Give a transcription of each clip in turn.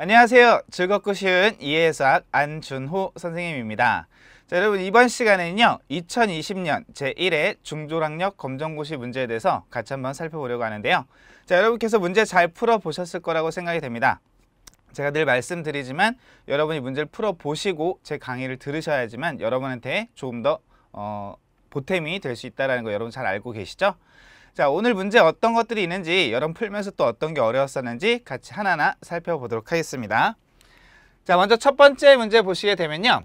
안녕하세요. 즐겁고 쉬운 이해수학 안준호 선생님입니다. 자, 여러분 이번 시간에는요. 2020년 제1회 중졸학력 검정고시 문제에 대해서 같이 한번 살펴보려고 하는데요. 자, 여러분께서 문제 잘 풀어보셨을 거라고 생각이 됩니다. 제가 늘 말씀드리지만 여러분이 문제를 풀어보시고 제 강의를 들으셔야지만 여러분한테 조금 더 어, 보탬이 될 수 있다는 거 여러분 잘 알고 계시죠? 자 오늘 문제 어떤 것들이 있는지 여러분 풀면서 또 어떤 게 어려웠었는지 같이 하나하나 살펴보도록 하겠습니다. 자 먼저 첫 번째 문제 보시게 되면요.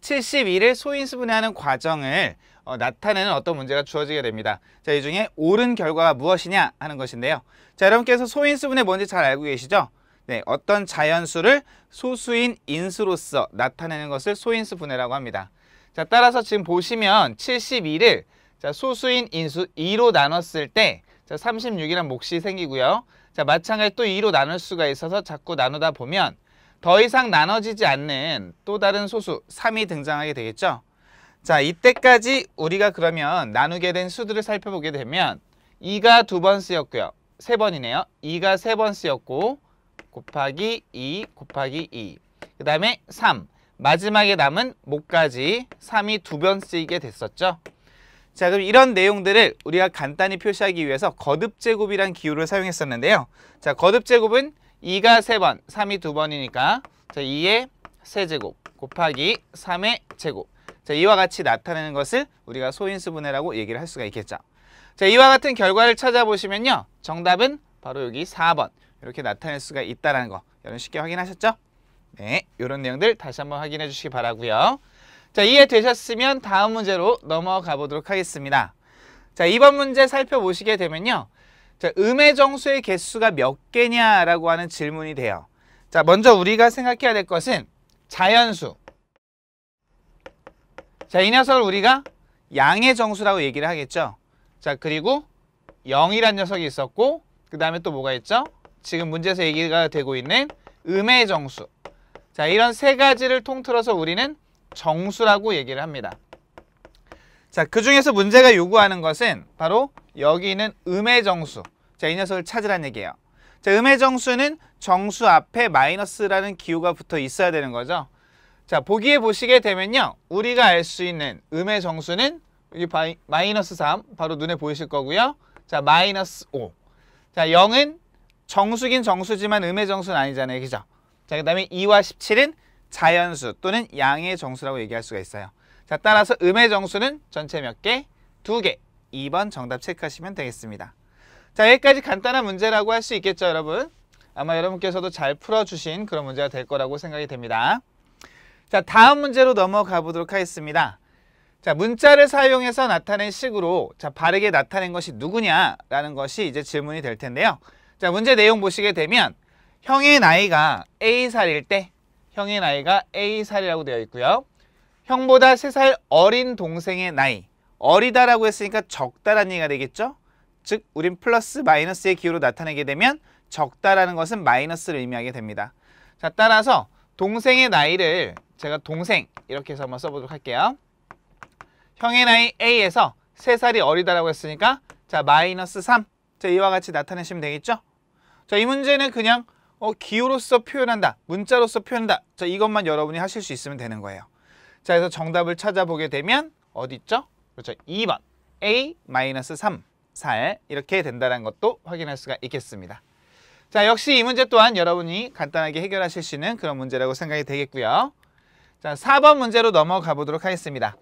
72를 소인수 분해하는 과정을 어, 나타내는 어떤 문제가 주어지게 됩니다. 자, 이 중에 옳은 결과가 무엇이냐 하는 것인데요. 자, 여러분께서 소인수분해 뭔지 잘 알고 계시죠? 네, 어떤 자연수를 소수인 인수로서 나타내는 것을 소인수분해라고 합니다. 자, 따라서 지금 보시면 72를 자, 소수인 인수 2로 나눴을 때 자, 36이란 몫이 생기고요. 자, 마찬가지 또 2로 나눌 수가 있어서 자꾸 나누다 보면 더 이상 나눠지지 않는 또 다른 소수 3이 등장하게 되겠죠. 자, 이때까지 우리가 그러면 나누게 된 수들을 살펴보게 되면 2가 두 번 쓰였고요. 세 번이네요. 2가 세 번 쓰였고 곱하기 2 곱하기 2. 그 다음에 3. 마지막에 남은 목까지 3이 두 번 쓰이게 됐었죠. 자 그럼 이런 내용들을 우리가 간단히 표시하기 위해서 거듭제곱이란 기호를 사용했었는데요. 자 거듭제곱은 2가 3번, 3이 2번이니까 자 2의 세제곱 곱하기 3의 제곱 자 이와 같이 나타내는 것을 우리가 소인수분해라고 얘기를 할 수가 있겠죠. 자 이와 같은 결과를 찾아보시면요. 정답은 바로 여기 4번 이렇게 나타낼 수가 있다는 거 여러분 쉽게 확인하셨죠? 네, 이런 내용들 다시 한번 확인해 주시기 바라고요. 자, 이해되셨으면 다음 문제로 넘어가 보도록 하겠습니다. 자, 이번 문제 살펴보시게 되면요. 자, 음의 정수의 개수가 몇 개냐라고 하는 질문이 돼요. 자, 먼저 우리가 생각해야 될 것은 자연수. 자, 이 녀석을 우리가 양의 정수라고 얘기를 하겠죠. 자, 그리고 0이란 녀석이 있었고 그 다음에 또 뭐가 있죠? 지금 문제에서 얘기가 되고 있는 음의 정수. 자, 이런 세 가지를 통틀어서 우리는 정수라고 얘기를 합니다. 자, 그 중에서 문제가 요구하는 것은 바로 여기 있는 음의 정수. 자, 이 녀석을 찾으라는 얘기예요. 자, 음의 정수는 정수 앞에 마이너스라는 기호가 붙어 있어야 되는 거죠. 자, 보기에 보시게 되면요. 우리가 알 수 있는 음의 정수는 여기 바이, 마이너스 3, 바로 눈에 보이실 거고요. 자, 마이너스 5. 자, 0은 정수긴 정수지만 음의 정수는 아니잖아요. 그죠? 자, 그 다음에 2와 17은 자연수 또는 양의 정수라고 얘기할 수가 있어요. 자, 따라서 음의 정수는 전체 몇 개? 두 개. 2번 정답 체크하시면 되겠습니다. 자, 여기까지 간단한 문제라고 할 수 있겠죠, 여러분? 아마 여러분께서도 잘 풀어주신 그런 문제가 될 거라고 생각이 됩니다. 자, 다음 문제로 넘어가 보도록 하겠습니다. 자, 문자를 사용해서 나타낸 식으로 자, 바르게 나타낸 것이 누구냐라는 것이 이제 질문이 될 텐데요. 자, 문제 내용 보시게 되면 형의 나이가 A살일 때 형의 나이가 A살이라고 되어 있고요. 형보다 3살 어린 동생의 나이 어리다라고 했으니까 적다라는 얘기가 되겠죠? 즉 우린 플러스 마이너스의 기호로 나타내게 되면 적다라는 것은 마이너스를 의미하게 됩니다. 자 따라서 동생의 나이를 제가 동생 이렇게 해서 한번 써보도록 할게요. 형의 나이 A에서 3살이 어리다라고 했으니까 자 마이너스 3. 자 이와 같이 나타내시면 되겠죠? 자이 문제는 그냥 어, 기호로서 표현한다, 문자로서 표현한다. 자, 이것만 여러분이 하실 수 있으면 되는 거예요. 자, 그래서 정답을 찾아보게 되면 어디 있죠? 그렇죠. 2번 A-3 마이너스 살 이렇게 된다는 것도 확인할 수가 있겠습니다. 자, 역시 이 문제 또한 여러분이 간단하게 해결하실 수 있는 그런 문제라고 생각이 되겠고요. 자, 4번 문제로 넘어가 보도록 하겠습니다.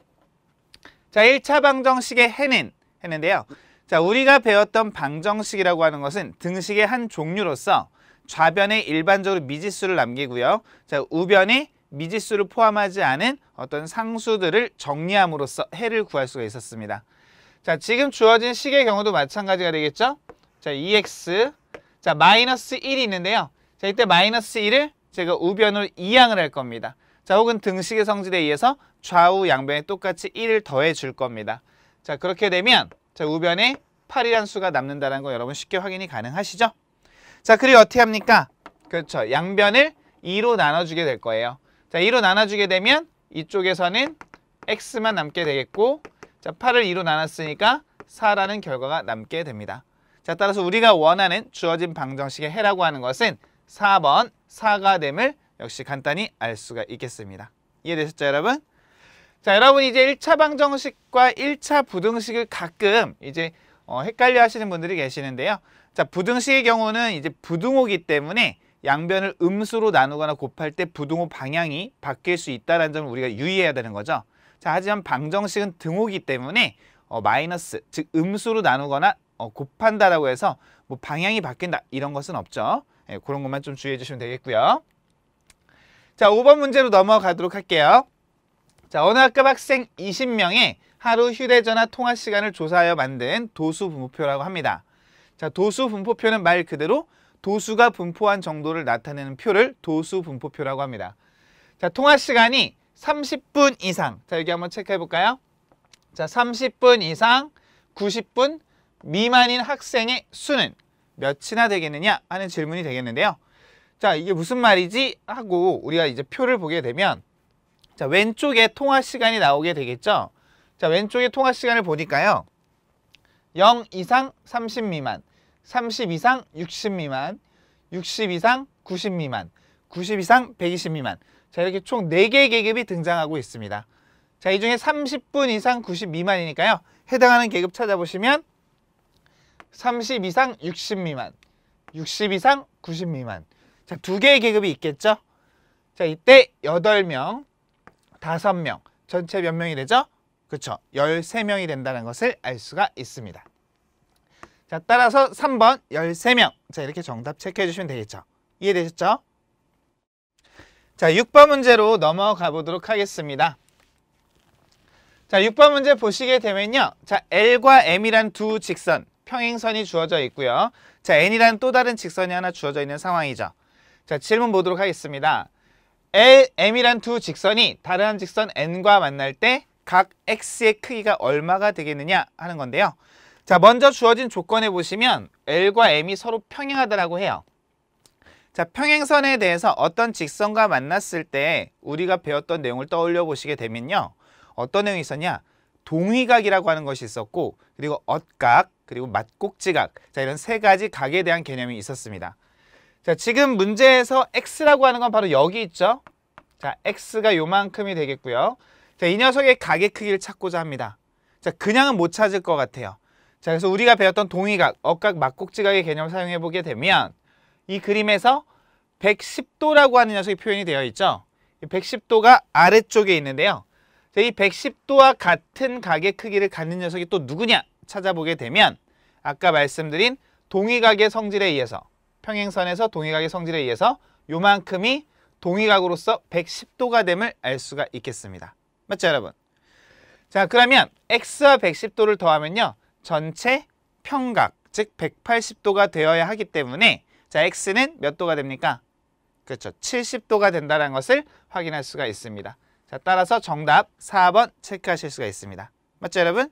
자, 1차 방정식의 해는 했는데요 자, 우리가 배웠던 방정식이라고 하는 것은 등식의 한 종류로서 좌변에 일반적으로 미지수를 남기고요. 자, 우변에 미지수를 포함하지 않은 어떤 상수들을 정리함으로써 해를 구할 수가 있었습니다. 자, 지금 주어진 식의 경우도 마찬가지가 되겠죠? 자, EX. 자, 마이너스 1이 있는데요. 자, 이때 마이너스 1을 제가 우변으로 이항을 할 겁니다. 자, 혹은 등식의 성질에 의해서 좌우 양변에 똑같이 1을 더해 줄 겁니다. 자, 그렇게 되면 자, 우변에 8이란 수가 남는다는 거 여러분 쉽게 확인이 가능하시죠? 자, 그리고 어떻게 합니까? 그렇죠. 양변을 2로 나눠주게 될 거예요. 자, 2로 나눠주게 되면 이쪽에서는 x만 남게 되겠고 자, 8을 2로 나눴으니까 4라는 결과가 남게 됩니다. 자, 따라서 우리가 원하는 주어진 방정식의 해라고 하는 것은 4번 4가 됨을 역시 간단히 알 수가 있겠습니다. 이해되셨죠, 여러분? 자, 여러분 이제 1차 방정식과 1차 부등식을 가끔 이제 어, 헷갈려 하시는 분들이 계시는데요. 자, 부등식의 경우는 이제 부등호기 때문에 양변을 음수로 나누거나 곱할 때 부등호 방향이 바뀔 수 있다는 점을 우리가 유의해야 되는 거죠. 자, 하지만 방정식은 등호기 때문에 어, 마이너스, 즉 음수로 나누거나 어, 곱한다라고 해서 뭐 방향이 바뀐다 이런 것은 없죠. 예, 그런 것만 좀 주의해 주시면 되겠고요. 자, 5번 문제로 넘어가도록 할게요. 자, 어느 학급 학생 20명의 하루 휴대전화 통화 시간을 조사하여 만든 도수 분모표라고 합니다. 자, 도수 분포표는 말 그대로 도수가 분포한 정도를 나타내는 표를 도수 분포표라고 합니다. 자, 통화 시간이 30분 이상. 자, 여기 한번 체크해 볼까요? 자, 30분 이상 90분 미만인 학생의 수는 몇이나 되겠느냐 하는 질문이 되겠는데요. 자, 이게 무슨 말이지? 하고 우리가 이제 표를 보게 되면 자, 왼쪽에 통화 시간이 나오게 되겠죠? 자, 왼쪽에 통화 시간을 보니까요. 0 이상 30 미만 30 이상 60 미만, 60 이상 90 미만, 90 이상 120 미만 자 이렇게 총 4개의 계급이 등장하고 있습니다. 자 이 중에 30분 이상 90 미만이니까요. 해당하는 계급 찾아보시면 30 이상 60 미만, 60 이상 90 미만 자 두 개의 계급이 있겠죠. 자 이때 8명, 5명 전체 몇 명이 되죠? 그렇죠. 13명이 된다는 것을 알 수가 있습니다. 자, 따라서 3번 13명. 자, 이렇게 정답 체크해 주시면 되겠죠. 이해되셨죠? 자, 6번 문제로 넘어가 보도록 하겠습니다. 자, 6번 문제 보시게 되면요. 자, L과 M이란 두 직선, 평행선이 주어져 있고요. 자, N이란 또 다른 직선이 하나 주어져 있는 상황이죠. 자, 질문 보도록 하겠습니다. L, M이란 두 직선이 다른 한 직선 N과 만날 때 각 X의 크기가 얼마가 되겠느냐 하는 건데요. 자, 먼저 주어진 조건에 보시면 L과 M이 서로 평행하다라고 해요. 자, 평행선에 대해서 어떤 직선과 만났을 때 우리가 배웠던 내용을 떠올려 보시게 되면요. 어떤 내용이 있었냐? 동위각이라고 하는 것이 있었고 그리고 엇각, 그리고 맞꼭지각자 이런 세 가지 각에 대한 개념이 있었습니다. 자 지금 문제에서 x라고 하는 건 바로 여기 있죠. 자 x가 요만큼이 되겠고요. 자이 녀석의 각의 크기를 찾고자 합니다. 자 그냥은 못 찾을 것 같아요. 자, 그래서 우리가 배웠던 동의각, 억각, 막곡지각의 개념을 사용해 보게 되면 이 그림에서 110도라고 하는 녀석이 표현이 되어 있죠. 110도가 아래쪽에 있는데요. 자, 이 110도와 같은 각의 크기를 갖는 녀석이 또 누구냐 찾아보게 되면 아까 말씀드린 동의각의 성질에 의해서 평행선에서 동의각의 성질에 의해서 요만큼이 동의각으로서 110도가 됨을 알 수가 있겠습니다. 맞죠 여러분? 자 그러면 x와 110도를 더하면요. 전체 평각, 즉 180도가 되어야 하기 때문에 자 x는 몇 도가 됩니까? 그렇죠. 70도가 된다는 것을 확인할 수가 있습니다. 자, 따라서 정답 4번 체크하실 수가 있습니다. 맞죠, 여러분?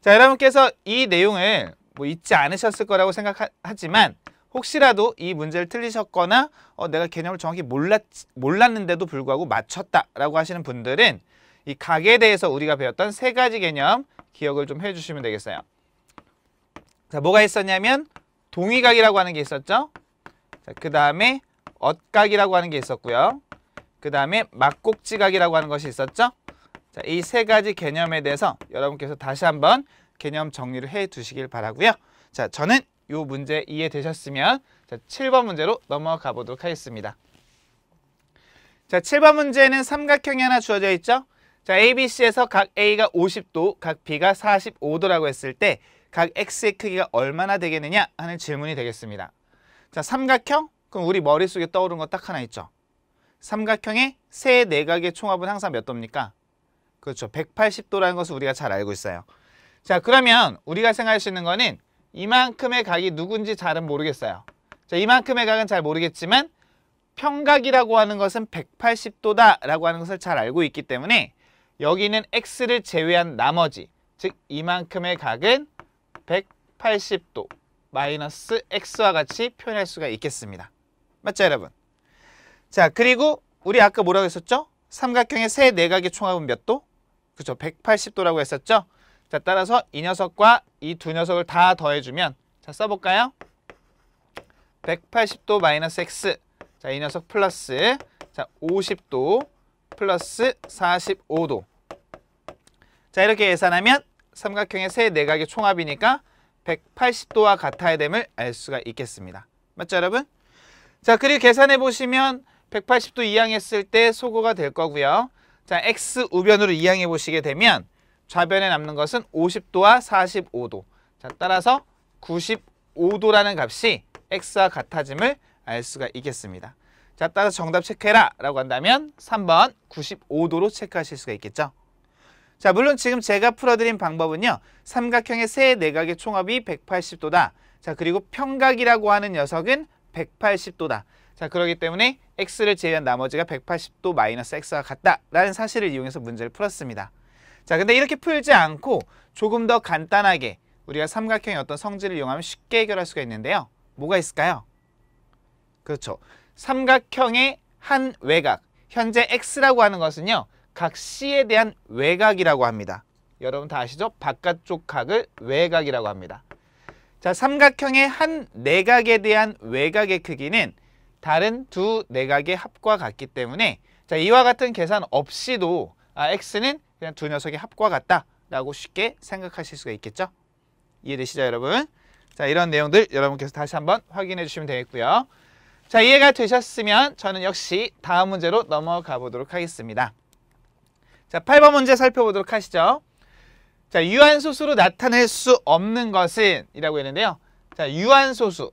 자, 여러분께서 이 내용을 뭐 잊지 않으셨을 거라고 생각하지만 혹시라도 이 문제를 틀리셨거나 어, 내가 개념을 정확히 몰랐, 몰랐는데도 불구하고 맞췄다라고 하시는 분들은 이 각에 대해서 우리가 배웠던 세 가지 개념 기억을 좀 해주시면 되겠어요. 자, 뭐가 있었냐면 동의각이라고 하는 게 있었죠. 자, 그 다음에 엇각이라고 하는 게 있었고요. 그 다음에 막꼭지각이라고 하는 것이 있었죠. 자, 이 세 가지 개념에 대해서 여러분께서 다시 한번 개념 정리를 해 두시길 바라고요. 자, 저는 이 문제 이해되셨으면 자, 7번 문제로 넘어가 보도록 하겠습니다. 자, 7번 문제는 삼각형이 하나 주어져 있죠. 자, ABC에서 각 A가 50도, 각 B가 45도라고 했을 때 각 X의 크기가 얼마나 되겠느냐 하는 질문이 되겠습니다. 자, 삼각형? 그럼 우리 머릿속에 떠오른 거딱 하나 있죠. 삼각형의 세 내각의 네 총합은 항상 몇 도입니까? 그렇죠. 180도라는 것을 우리가 잘 알고 있어요. 자, 그러면 우리가 생각할 수 있는 거는 이만큼의 각이 누군지 잘은 모르겠어요. 자, 이만큼의 각은 잘 모르겠지만 평각이라고 하는 것은 180도다라고 하는 것을 잘 알고 있기 때문에 여기는 x를 제외한 나머지 즉 이만큼의 각은 180도 마이너스 x와 같이 표현할 수가 있겠습니다. 맞죠 여러분? 자 그리고 우리 아까 뭐라고 했었죠? 삼각형의 세 내각의 네 총합은 몇 도? 그죠 180도라고 했었죠? 자 따라서 이 녀석과 이 두 녀석을 다 더해주면 자 써볼까요? 180도 마이너스 x 자이 녀석 플러스 자 50도 플러스 45도 자 이렇게 계산하면 삼각형의 세 내각의 총합이니까 180도와 같아야 됨을 알 수가 있겠습니다. 맞죠 여러분? 자 그리고 계산해 보시면 180도 이항했을 때소고가될 거고요. 자 x 우변으로 이항해 보시게 되면 좌변에 남는 것은 50도와 45도 자 따라서 95도라는 값이 x와 같아짐을 알 수가 있겠습니다. 자 따라서 정답 체크해라 라고 한다면 3번 95도로 체크하실 수가 있겠죠. 자, 물론 지금 제가 풀어드린 방법은요. 삼각형의 세 내각의 총합이 180도다. 자, 그리고 평각이라고 하는 녀석은 180도다. 자, 그러기 때문에 x를 제외한 나머지가 180도 마이너스 x와 같다라는 사실을 이용해서 문제를 풀었습니다. 자, 근데 이렇게 풀지 않고 조금 더 간단하게 우리가 삼각형의 어떤 성질을 이용하면 쉽게 해결할 수가 있는데요. 뭐가 있을까요? 그렇죠. 삼각형의 한 외각, 현재 x라고 하는 것은요. 각 C에 대한 외곽이라고 합니다. 여러분 다 아시죠? 바깥쪽 각을 외곽이라고 합니다. 자, 삼각형의 한 내각에 대한 외곽의 크기는 다른 두 내각의 합과 같기 때문에 자, 이와 같은 계산 없이도 아, x는 그냥 두 녀석의 합과 같다라고 쉽게 생각하실 수가 있겠죠? 이해되시죠, 여러분? 자, 이런 내용들 여러분께서 다시 한번 확인해 주시면 되겠고요. 자, 이해가 되셨으면 저는 역시 다음 문제로 넘어가 보도록 하겠습니다. 자, 8번 문제 살펴보도록 하시죠. 자, 유한소수로 나타낼 수 없는 것은 이라고 했는데요. 자, 유한소수.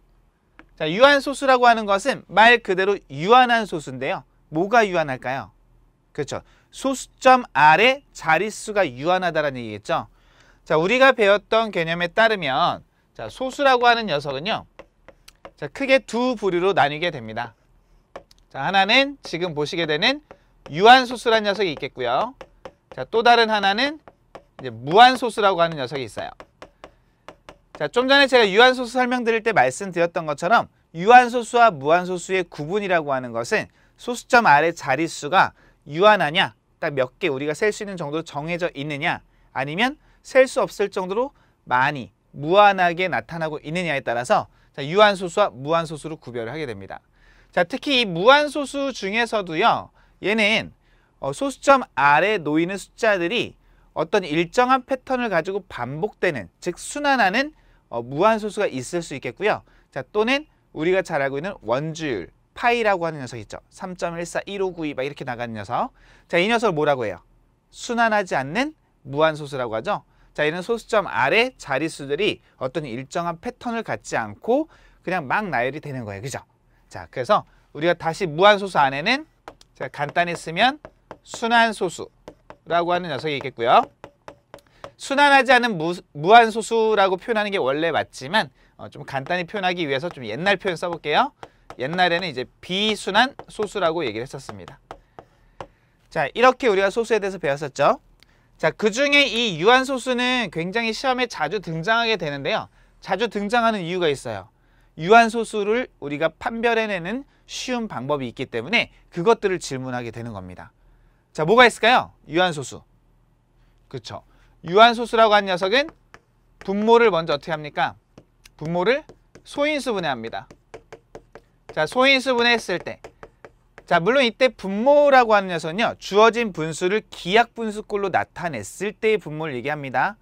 자, 유한소수라고 하는 것은 말 그대로 유한한 소수인데요. 뭐가 유한할까요? 그렇죠. 소수점 아래 자릿수가 유한하다라는 얘기겠죠. 자, 우리가 배웠던 개념에 따르면 자, 소수라고 하는 녀석은요. 자, 크게 두 부류로 나뉘게 됩니다. 자, 하나는 지금 보시게 되는 유한소수란 녀석이 있겠고요. 자, 또 다른 하나는 이제 무한소수라고 하는 녀석이 있어요. 자, 좀 전에 제가 유한소수 설명드릴 때 말씀드렸던 것처럼 유한소수와 무한소수의 구분이라고 하는 것은 소수점 아래 자릿수가 유한하냐, 딱 몇 개 우리가 셀 수 있는 정도로 정해져 있느냐, 아니면 셀 수 없을 정도로 많이, 무한하게 나타나고 있느냐에 따라서 자, 유한소수와 무한소수로 구별을 하게 됩니다. 자, 특히 이 무한소수 중에서도요, 얘는 어, 소수점 아래 놓이는 숫자들이 어떤 일정한 패턴을 가지고 반복되는 즉 순환하는 어, 무한소수가 있을 수 있겠고요. 자 또는 우리가 잘 알고 있는 원주율 파이라고 하는 녀석 있죠. 3.141592 막 이렇게 나가는 녀석. 자 이 녀석을 뭐라고 해요? 순환하지 않는 무한소수라고 하죠. 자 이런 소수점 아래 자릿수들이 어떤 일정한 패턴을 갖지 않고 그냥 막 나열이 되는 거예요. 그죠? 자 그래서 우리가 다시 무한소수 안에는 제가 간단히 쓰면 순환소수라고 하는 녀석이 있겠고요. 순환하지 않은 무, 무한소수라고 표현하는 게 원래 맞지만 어, 좀 간단히 표현하기 위해서 좀 옛날 표현 써볼게요. 옛날에는 이제 비순환 소수라고 얘기를 했었습니다. 자, 이렇게 우리가 소수에 대해서 배웠었죠. 자, 그중에 이 유한소수는 굉장히 시험에 자주 등장하게 되는데요. 자주 등장하는 이유가 있어요. 유한소수를 우리가 판별해내는 쉬운 방법이 있기 때문에 그것들을 질문하게 되는 겁니다. 자, 뭐가 있을까요? 유한소수. 그렇죠. 유한소수라고 한 녀석은 분모를 먼저 어떻게 합니까? 분모를 소인수분해 합니다. 자, 소인수분해 했을 때. 자, 물론 이때 분모라고 하는 녀석은요. 주어진 분수를 기약분수꼴로 나타냈을 때의 분모를 얘기합니다.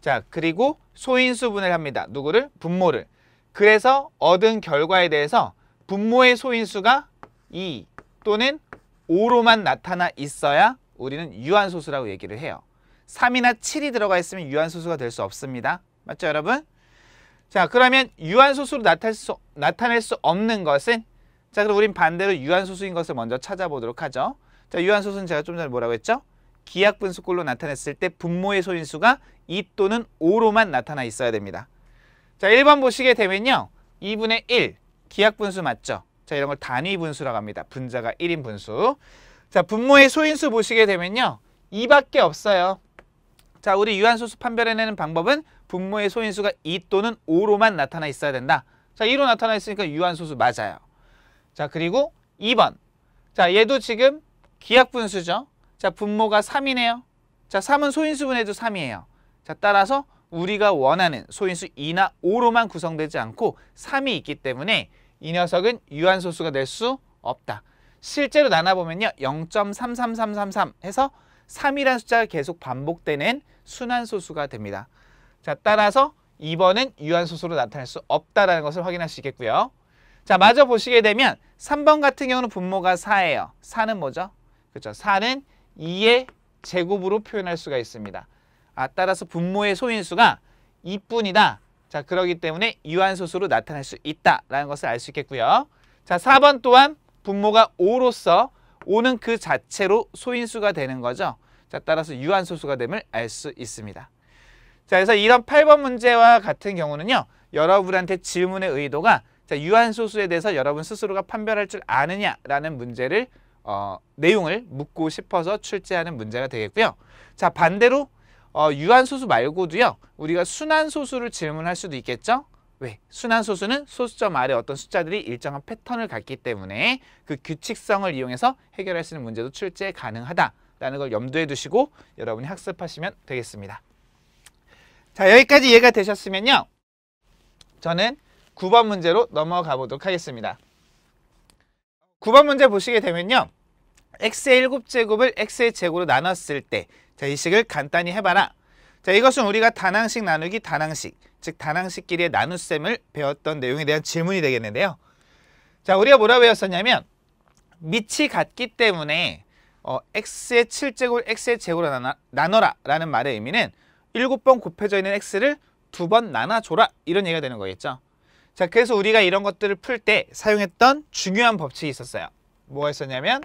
자, 그리고 소인수분해를 합니다. 누구를? 분모를. 그래서 얻은 결과에 대해서 분모의 소인수가 2 또는 5로만 나타나 있어야 우리는 유한소수라고 얘기를 해요. 3이나 7이 들어가 있으면 유한소수가 될 수 없습니다. 맞죠 여러분? 자 그러면 유한소수로 나타낼 수, 나타낼 수 없는 것은 자 그럼 우린 반대로 유한소수인 것을 먼저 찾아보도록 하죠. 자 유한소수는 제가 좀 전에 뭐라고 했죠? 기약분수꼴로 나타냈을 때 분모의 소인수가 2 또는 5로만 나타나 있어야 됩니다. 자 1번 보시게 되면요. 2분의 1기약분수 맞죠? 자, 이런 걸 단위 분수라고 합니다. 분자가 1인 분수. 자, 분모의 소인수 보시게 되면요. 2밖에 없어요. 자, 우리 유한소수 판별해내는 방법은 분모의 소인수가 2 또는 5로만 나타나 있어야 된다. 자, 2로 나타나 있으니까 유한소수 맞아요. 자, 그리고 2번. 자, 얘도 지금 기약분수죠. 자, 분모가 3이네요. 자, 3은 소인수분해도 3이에요. 자, 따라서 우리가 원하는 소인수 2나 5로만 구성되지 않고 3이 있기 때문에 이 녀석은 유한소수가 될 수 없다. 실제로 나눠보면요. 0.33333 해서 3이라는 숫자가 계속 반복되는 순환소수가 됩니다. 자, 따라서 2번은 유한소수로 나타날수 없다라는 것을 확인하시겠고요 자, 마저 보시게 되면 3번 같은 경우는 분모가 4예요. 4는 뭐죠? 그렇죠. 4는 2의 제곱으로 표현할 수가 있습니다. 아, 따라서 분모의 소인수가 2뿐이다. 자, 그러기 때문에 유한소수로 나타날 수 있다라는 것을 알 수 있겠고요. 자, 4번 또한 분모가 5로서 5는 그 자체로 소인수가 되는 거죠. 자, 따라서 유한소수가 됨을 알 수 있습니다. 자, 그래서 이런 8번 문제와 같은 경우는요. 여러분한테 질문의 의도가 자, 유한소수에 대해서 여러분 스스로가 판별할 줄 아느냐라는 문제를 어, 내용을 묻고 싶어서 출제하는 문제가 되겠고요. 자, 반대로 어, 유한소수 말고도요. 우리가 순환소수를 질문할 수도 있겠죠? 왜? 순환소수는 소수점 아래 어떤 숫자들이 일정한 패턴을 갖기 때문에 그 규칙성을 이용해서 해결할 수 있는 문제도 출제 가능하다라는 걸 염두에 두시고 여러분이 학습하시면 되겠습니다. 자, 여기까지 이해가 되셨으면요. 저는 9번 문제로 넘어가 보도록 하겠습니다. 9번 문제 보시게 되면요. x의 7제곱을 x의 제곱으로 나눴을 때 자, 이식을 간단히 해봐라. 자, 이것은 우리가 단항식 나누기 단항식, 즉 단항식끼리의 나눗셈을 배웠던 내용에 대한 질문이 되겠는데요. 자, 우리가 뭐라 배웠었냐면 밑이 같기 때문에 어, x의 7제곱 x의 제곱으로 나눠, 라 라는 말의 의미는 7번 곱해져 있는 x를 두 번 나눠줘라 이런 얘기가 되는 거겠죠. 자, 그래서 우리가 이런 것들을 풀 때 사용했던 중요한 법칙이 있었어요. 뭐가 있었냐면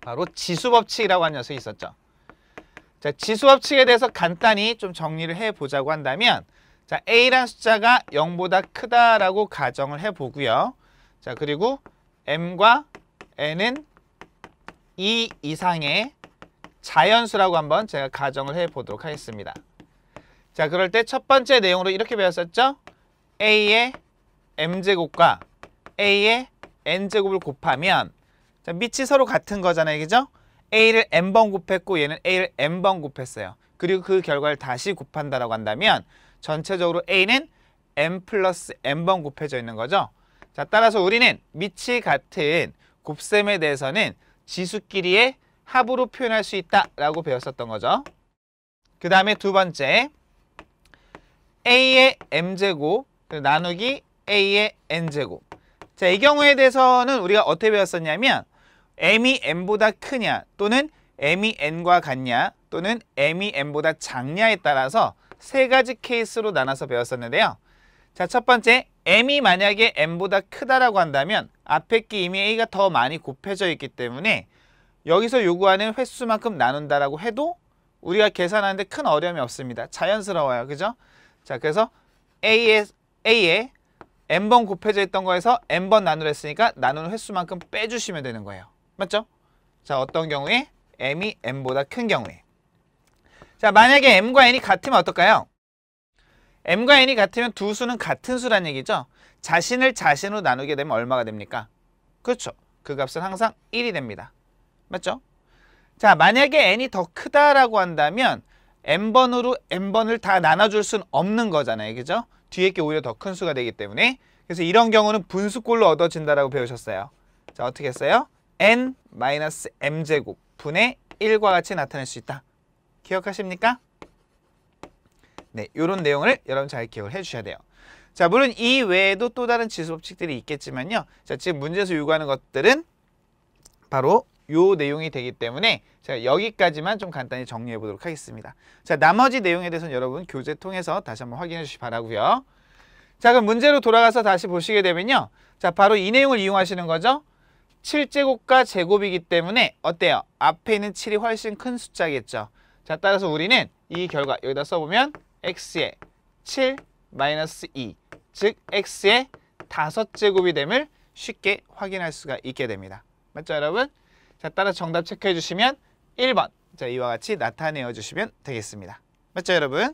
바로 지수 법칙이라고 하는 녀석이 있었죠. 자, 지수 합측에 대해서 간단히 좀 정리를 해보자고 한다면 자, A란 숫자가 0보다 크다라고 가정을 해보고요. 자, 그리고 M과 N은 2 이상의 자연수라고 한번 제가 가정을 해보도록 하겠습니다. 자, 그럴 때 첫 번째 내용으로 이렇게 배웠었죠? A의 M제곱과 A의 N제곱을 곱하면 자, 밑이 서로 같은 거잖아요. 그죠? A를 N번 곱했고 얘는 A를 N번 곱했어요. 그리고 그 결과를 다시 곱한다라고 한다면 전체적으로 A는 N 플러스 N번 곱해져 있는 거죠. 자, 따라서 우리는 밑이 같은 곱셈에 대해서는 지수끼리의 합으로 표현할 수 있다라고 배웠었던 거죠. 그 다음에 두 번째 A의 M제곱 나누기 A의 N제곱 자, 이 경우에 대해서는 우리가 어떻게 배웠었냐면 m이 n보다 크냐 또는 m이 n과 같냐 또는 m이 n보다 작냐에 따라서 세 가지 케이스로 나눠서 배웠었는데요. 자, 첫 번째 m이 만약에 n보다 크다라고 한다면 앞에 끼 이미 a가 더 많이 곱해져 있기 때문에 여기서 요구하는 횟수만큼 나눈다라고 해도 우리가 계산하는데 큰 어려움이 없습니다. 자연스러워요. 그죠? 자, 그래서 a에, a에 n번 곱해져 있던 거에서 n번 나누랬으니까 나누는 횟수만큼 빼주시면 되는 거예요. 맞죠? 자, 어떤 경우에 m이 m 보다큰 경우에 자, 만약에 m과 n이 같으면 어떨까요? m과 n이 같으면 두 수는 같은 수란 얘기죠. 자신을 자신으로 나누게 되면 얼마가 됩니까? 그렇죠. 그 값은 항상 1이 됩니다. 맞죠? 자, 만약에 n이 더 크다라고 한다면 n번으로 n번을 다 나눠줄 수는 없는 거잖아요. 그죠? 뒤에 게 오히려 더 큰 수가 되기 때문에 그래서 이런 경우는 분수꼴로 얻어진다라고 배우셨어요. 자, 어떻게 했어요? n-m제곱 분의 1과 같이 나타낼 수 있다. 기억하십니까? 네, 이런 내용을 여러분 잘 기억을 해주셔야 돼요. 자, 물론 이 외에도 또 다른 지수법칙들이 있겠지만요. 자, 지금 문제에서 요구하는 것들은 바로 요 내용이 되기 때문에 제가 여기까지만 좀 간단히 정리해 보도록 하겠습니다. 자, 나머지 내용에 대해서는 여러분 교재 통해서 다시 한번 확인해 주시기 바라고요. 자, 그럼 문제로 돌아가서 다시 보시게 되면요. 자, 바로 이 내용을 이용하시는 거죠. 7제곱과 제곱이기 때문에 어때요? 앞에 있는 7이 훨씬 큰 숫자겠죠. 자, 따라서 우리는 이 결과 여기다 써보면 x의 7 마이너스 2, 즉 x의 5제곱이 됨을 쉽게 확인할 수가 있게 됩니다. 맞죠, 여러분? 자, 따라서 정답 체크해 주시면 1번. 자, 이와 같이 나타내어 주시면 되겠습니다. 맞죠, 여러분?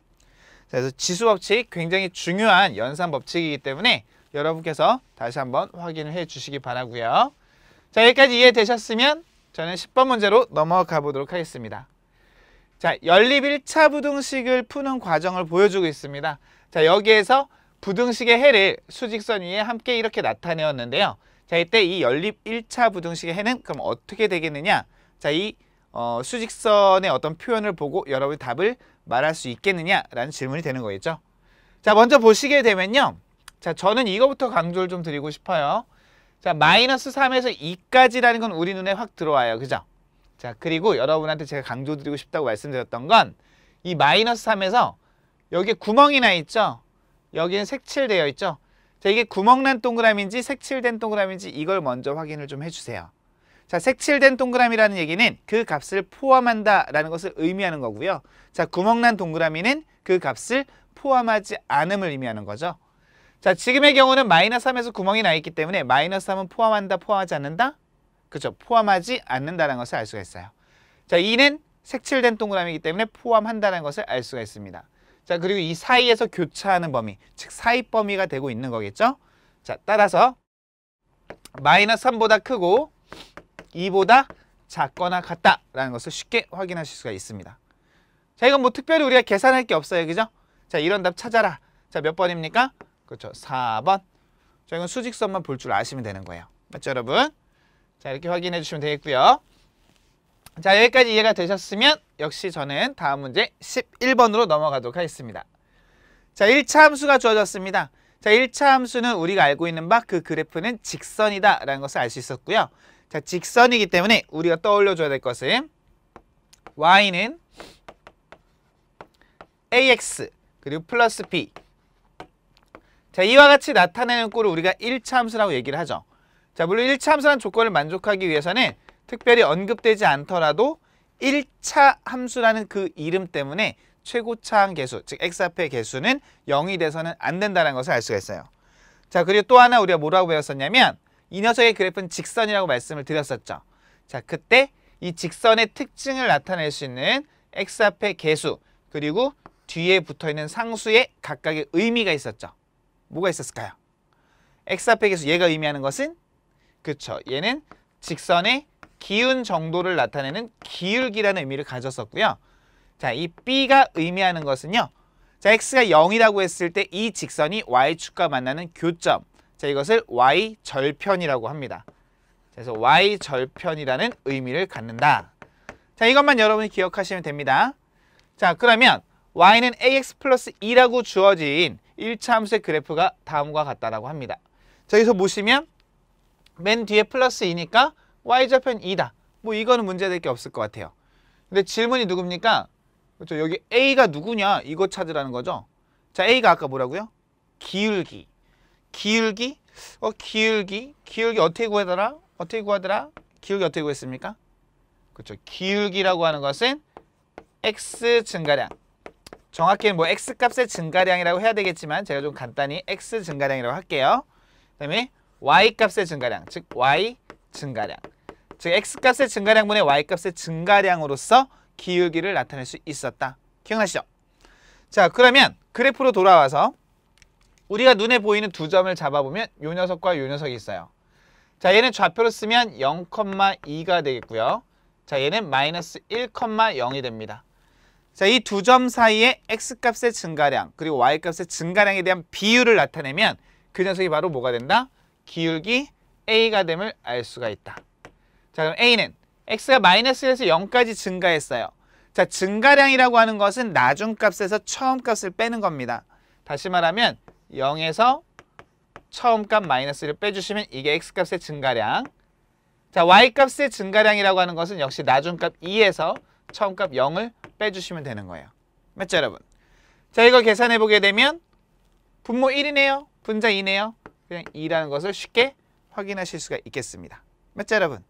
자, 그래서 지수 법칙 굉장히 중요한 연산 법칙이기 때문에 여러분께서 다시 한번 확인을 해 주시기 바라고요. 자, 여기까지 이해되셨으면 저는 10번 문제로 넘어가 보도록 하겠습니다. 자, 연립 1차 부등식을 푸는 과정을 보여주고 있습니다. 자, 여기에서 부등식의 해를 수직선 위에 함께 이렇게 나타내었는데요. 자, 이때 이 연립 1차 부등식의 해는 그럼 어떻게 되겠느냐? 자, 이 어, 수직선의 어떤 표현을 보고 여러분 답을 말할 수 있겠느냐라는 질문이 되는 거겠죠. 자, 먼저 보시게 되면요. 자, 저는 이거부터 강조를 좀 드리고 싶어요. 자, 마이너스 3에서 2까지라는 건 우리 눈에 확 들어와요. 그죠? 자, 그리고 여러분한테 제가 강조드리고 싶다고 말씀드렸던 건 이 마이너스 3에서 여기에 구멍이 나 있죠? 여기는 색칠되어 있죠? 자, 이게 구멍난 동그라미인지 색칠된 동그라미인지 이걸 먼저 확인을 좀 해주세요. 자, 색칠된 동그라미라는 얘기는 그 값을 포함한다라는 것을 의미하는 거고요. 자, 구멍난 동그라미는 그 값을 포함하지 않음을 의미하는 거죠. 자 지금의 경우는 마이너스 3에서 구멍이 나 있기 때문에 마이너스 3은 포함한다 포함하지 않는다? 그죠 포함하지 않는다는 것을 알 수가 있어요. 자 2는 색칠된 동그라미이기 때문에 포함한다는 것을 알 수가 있습니다. 자 그리고 이 사이에서 교차하는 범위 즉사이 범위가 되고 있는 거겠죠. 자 따라서 마이너스 3보다 크고 2보다 작거나 같다라는 것을 쉽게 확인하실 수가 있습니다. 자 이건 뭐 특별히 우리가 계산할 게 없어요. 그죠? 자 이런 답 찾아라. 자 몇 번입니까? 그렇죠. 4번. 자, 이건 수직선만 볼 줄 아시면 되는 거예요. 맞죠, 여러분? 자, 이렇게 확인해 주시면 되겠고요. 자, 여기까지 이해가 되셨으면 역시 저는 다음 문제 11번으로 넘어가도록 하겠습니다. 자, 1차 함수가 주어졌습니다. 자, 1차 함수는 우리가 알고 있는 바 그 그래프는 직선이다 라는 것을 알 수 있었고요. 자, 직선이기 때문에 우리가 떠올려줘야 될 것은 y는 ax 그리고 플러스 b 자, 이와 같이 나타내는 꼴을 우리가 1차함수라고 얘기를 하죠. 자, 물론 1차함수란 조건을 만족하기 위해서는 특별히 언급되지 않더라도 1차 함수라는 그 이름 때문에 최고차항 개수, 즉 x 앞의 개수는 0이 돼서는 안 된다는 것을 알 수가 있어요. 자, 그리고 또 하나 우리가 뭐라고 배웠었냐면 이 녀석의 그래프는 직선이라고 말씀을 드렸었죠. 자, 그때 이 직선의 특징을 나타낼 수 있는 x 앞의 개수, 그리고 뒤에 붙어있는 상수의 각각의 의미가 있었죠. 뭐가 있었을까요? x 앞에서 얘가 의미하는 것은 그쵸 얘는 직선의 기운 정도를 나타내는 기울기라는 의미를 가졌었고요. 자, 이 b가 의미하는 것은요. 자, x가 0이라고 했을 때 이 직선이 y축과 만나는 교점. 자, 이것을 y절편이라고 합니다. 그래서 y절편이라는 의미를 갖는다. 자, 이것만 여러분이 기억하시면 됩니다. 자, 그러면 y는 ax 플러스 2라고 주어진 1차 함수의 그래프가 다음과 같다라고 합니다. 자, 여기서 보시면 맨 뒤에 플러스 2니까 y좌편 2다. 뭐 이거는 문제될 게 없을 것 같아요. 근데 질문이 누굽니까? 그렇죠. 여기 A가 누구냐? 이거 찾으라는 거죠. 자, A가 아까 뭐라고요? 기울기. 기울기? 어, 기울기? 기울기 어떻게 구하더라? 어떻게 구하더라? 기울기 어떻게 구했습니까? 그렇죠. 기울기라고 하는 것은 x 증가량 정확히는 뭐 x 값의 증가량이라고 해야 되겠지만 제가 좀 간단히 x 증가량이라고 할게요. 그다음에 y 값의 증가량, 즉 y 증가량. 즉 x 값의 증가량분의 y 값의 증가량으로서 기울기를 나타낼 수 있었다. 기억나시죠? 자, 그러면 그래프로 돌아와서 우리가 눈에 보이는 두 점을 잡아보면 요 녀석과 요 녀석이 있어요. 자, 얘는 좌표로 쓰면 0,2가 되겠고요. 자, 얘는 마이너스 1,0이 됩니다. 자, 이 두 점 사이의 x값의 증가량 그리고 y값의 증가량에 대한 비율을 나타내면 그 녀석이 바로 뭐가 된다? 기울기 a가 됨을 알 수가 있다. 자, 그럼 a는 x가 마이너스 1에서 0까지 증가했어요. 자, 증가량이라고 하는 것은 나중 값에서 처음 값을 빼는 겁니다. 다시 말하면 0에서 처음 값 마이너스를 빼주시면 이게 x값의 증가량 자 y값의 증가량이라고 하는 것은 역시 나중값 2에서 처음값 0을 빼주시면 되는 거예요. 맞죠 여러분? 자 이거 계산해 보게 되면 분모 1이네요. 분자 2네요. 그냥 2라는 것을 쉽게 확인하실 수가 있겠습니다. 맞죠 여러분?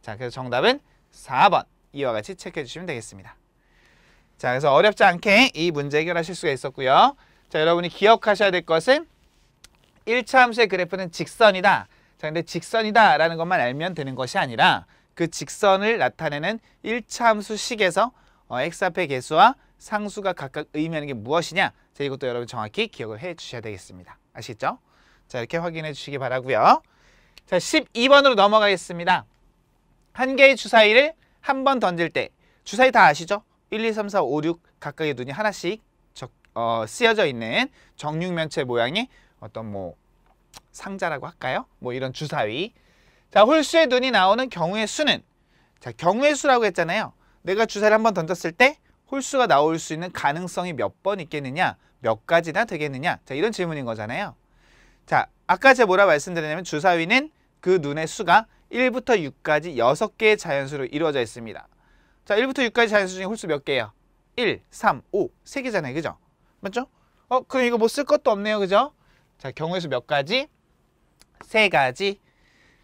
자 그래서 정답은 4번 이와 같이 체크해 주시면 되겠습니다. 자 그래서 어렵지 않게 이 문제 해결하실 수가 있었고요. 자 여러분이 기억하셔야 될 것은 1차 함수의 그래프는 직선이다. 자 근데 직선이다 라는 것만 알면 되는 것이 아니라 그 직선을 나타내는 1차 함수식에서 어, x 앞의 개수와 상수가 각각 의미하는 게 무엇이냐 자, 이것도 여러분 정확히 기억을 해주셔야 되겠습니다. 아시겠죠? 자 이렇게 확인해 주시기 바라고요. 자 12번으로 넘어가겠습니다. 한 개의 주사위를 한 번 던질 때 주사위 다 아시죠? 1, 2, 3, 4, 5, 6 각각의 눈이 하나씩 적, 어, 쓰여져 있는 정육면체 모양의 어떤 뭐 상자라고 할까요? 뭐 이런 주사위 자 홀수의 눈이 나오는 경우의 수는 자 경우의 수라고 했잖아요. 내가 주사를 한번 던졌을 때 홀수가 나올 수 있는 가능성이 몇 번 있겠느냐, 몇 가지나 되겠느냐. 자, 이런 질문인 거잖아요. 자, 아까 제가 뭐라 말씀드렸냐면 주사위는 그 눈의 수가 1부터 6까지 6개의 자연수로 이루어져 있습니다. 자, 1부터 6까지 자연수 중에 홀수 몇 개예요? 1, 3, 5, 3개잖아요. 그죠? 맞죠? 어, 그럼 이거 뭐 쓸 것도 없네요. 그죠? 자, 경우에서몇 가지? 3가지,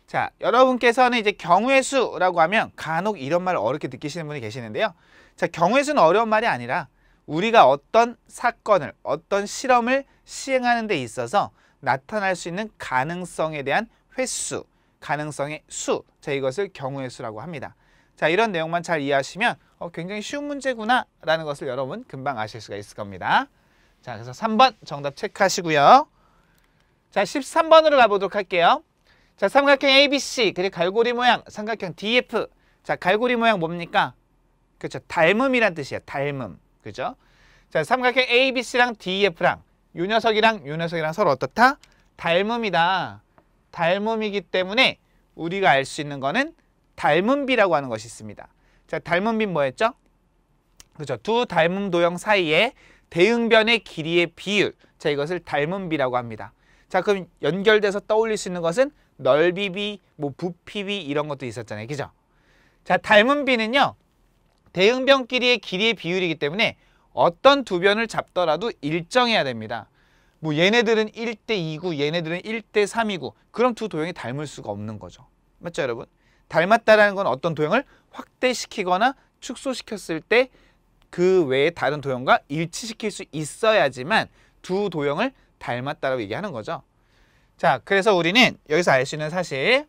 자, 여러분께서는 이제 경우의 수라고 하면 간혹 이런 말을 어렵게 느끼시는 분이 계시는데요. 자, 경우의 수는 어려운 말이 아니라 우리가 어떤 사건을, 어떤 실험을 시행하는 데 있어서 나타날 수 있는 가능성에 대한 횟수, 가능성의 수, 자 이것을 경우의 수라고 합니다. 자 이런 내용만 잘 이해하시면 어, 굉장히 쉬운 문제구나 라는 것을 여러분 금방 아실 수가 있을 겁니다. 자 그래서 3번 정답 체크하시고요. 자 13번으로 가보도록 할게요. 자, 삼각형 ABC, 그리고 갈고리 모양, 삼각형 DF. 자, 갈고리 모양 뭡니까? 그렇죠. 닮음이란 뜻이에요 닮음. 그죠? 자, 삼각형 ABC랑 d f 랑요 녀석이랑 요 녀석이랑 서로 어떻다? 닮음이다. 닮음이기 때문에 우리가 알 수 있는 거는 닮음비라고 하는 것이 있습니다. 자, 닮음비 뭐였죠? 그죠? 두 닮음 도형 사이에 대응변의 길이의 비율. 자, 이것을 닮음비라고 합니다. 자, 그럼 연결돼서 떠올릴 수 있는 것은 넓이 비, 뭐 부피 비 이런 것도 있었잖아요. 그죠? 자, 닮은 비는요. 대응변끼리의 길이의 비율이기 때문에 어떤 두 변을 잡더라도 일정해야 됩니다. 뭐 얘네들은 1대2고 얘네들은 1대3이고 그럼 두 도형이 닮을 수가 없는 거죠. 맞죠 여러분? 닮았다라는 건 어떤 도형을 확대시키거나 축소시켰을 때 그 외에 다른 도형과 일치시킬 수 있어야지만 두 도형을 닮았다라고 얘기하는 거죠. 자, 그래서 우리는 여기서 알 수 있는 사실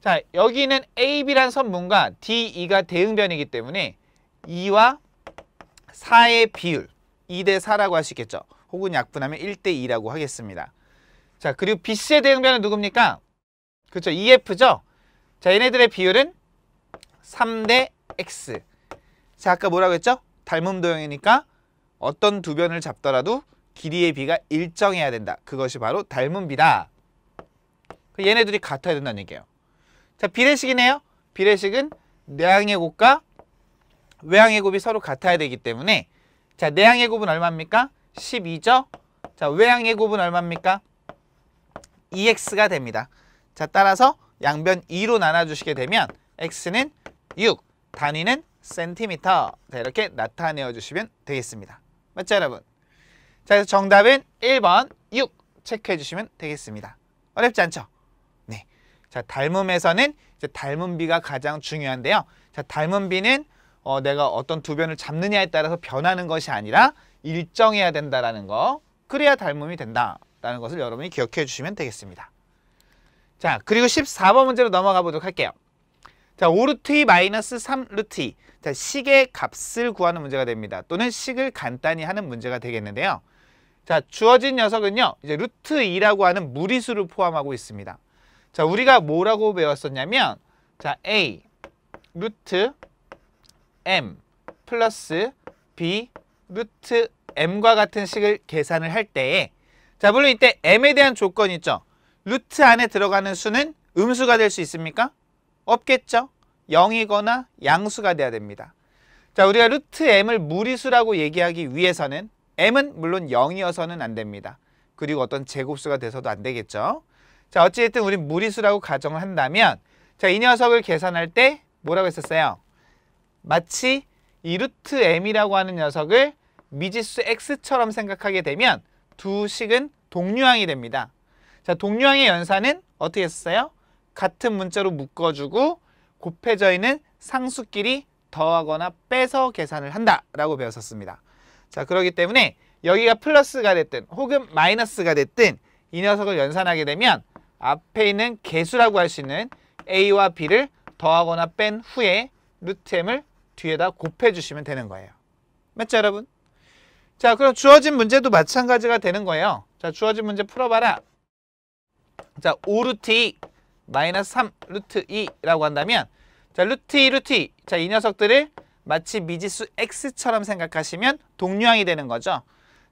자, 여기는 AB란 선문과 DE가 대응변이기 때문에 2와 4의 비율 2대 4라고 하시겠죠. 혹은 약분하면 1대 2라고 하겠습니다. 자, 그리고 BC의 대응변은 누굽니까? 그렇죠. EF죠. 자, 얘네들의 비율은 3대 X. 자, 아까 뭐라고 했죠? 닮음 도형이니까 어떤 두 변을 잡더라도 길이의 비가 일정해야 된다. 그것이 바로 닮은 비다. 그 얘네들이 같아야 된다는 얘기예요. 자, 비례식이네요. 비례식은 내항의 곱과 외항의 곱이 서로 같아야 되기 때문에 자, 내항의 곱은 얼마입니까? 12죠. 자, 외항의 곱은 얼마입니까? 2x가 됩니다. 자, 따라서 양변 2로 나눠주시게 되면 x는 6, 단위는 센티미터 자, 이렇게 나타내어 주시면 되겠습니다. 맞죠, 여러분? 자, 그래서 정답은 1번 6 체크해 주시면 되겠습니다. 어렵지 않죠? 자, 닮음에서는 이제 닮음비가 가장 중요한데요. 자, 닮음비는 어, 내가 어떤 두 변을 잡느냐에 따라서 변하는 것이 아니라 일정해야 된다라는 거. 그래야 닮음이 된다라는 것을 여러분이 기억해 주시면 되겠습니다. 자, 그리고 14번 문제로 넘어가 보도록 할게요. 자, 5루트 2 마이너스 3루트 2. 자, 식의 값을 구하는 문제가 됩니다. 또는 식을 간단히 하는 문제가 되겠는데요. 자, 주어진 녀석은요. 이제 루트 2라고 하는 무리수를 포함하고 있습니다. 자, 우리가 뭐라고 배웠었냐면 자, A 루트 M 플러스 B 루트 M과 같은 식을 계산을 할 때에 자, 물론 이때 M에 대한 조건 이 있죠. 루트 안에 들어가는 수는 음수가 될 수 있습니까? 없겠죠. 0이거나 양수가 돼야 됩니다. 자, 우리가 루트 M을 무리수라고 얘기하기 위해서는 M은 물론 0이어서는 안 됩니다. 그리고 어떤 제곱수가 돼서도 안 되겠죠. 자, 어찌됐든 우리 무리수라고 가정을 한다면 자, 이 녀석을 계산할 때 뭐라고 했었어요? 마치 이 루트 m이라고 하는 녀석을 미지수 x처럼 생각하게 되면 두 식은 동류항이 됩니다. 자, 동류항의 연산은 어떻게 했었어요? 같은 문자로 묶어주고 곱해져 있는 상수끼리 더하거나 빼서 계산을 한다라고 배웠었습니다. 자, 그러기 때문에 여기가 플러스가 됐든 혹은 마이너스가 됐든 이 녀석을 연산하게 되면 앞에 있는 개수라고 할 수 있는 a와 b를 더하거나 뺀 후에 루트 m을 뒤에다 곱해주시면 되는 거예요. 맞죠 여러분? 자 그럼 주어진 문제도 마찬가지가 되는 거예요. 자 주어진 문제 풀어봐라. 자 5루트 2 마이너스 3루트 2라고 한다면 자 루트 2 루트 2자이 녀석들을 마치 미지수 x처럼 생각하시면 동류항이 되는 거죠.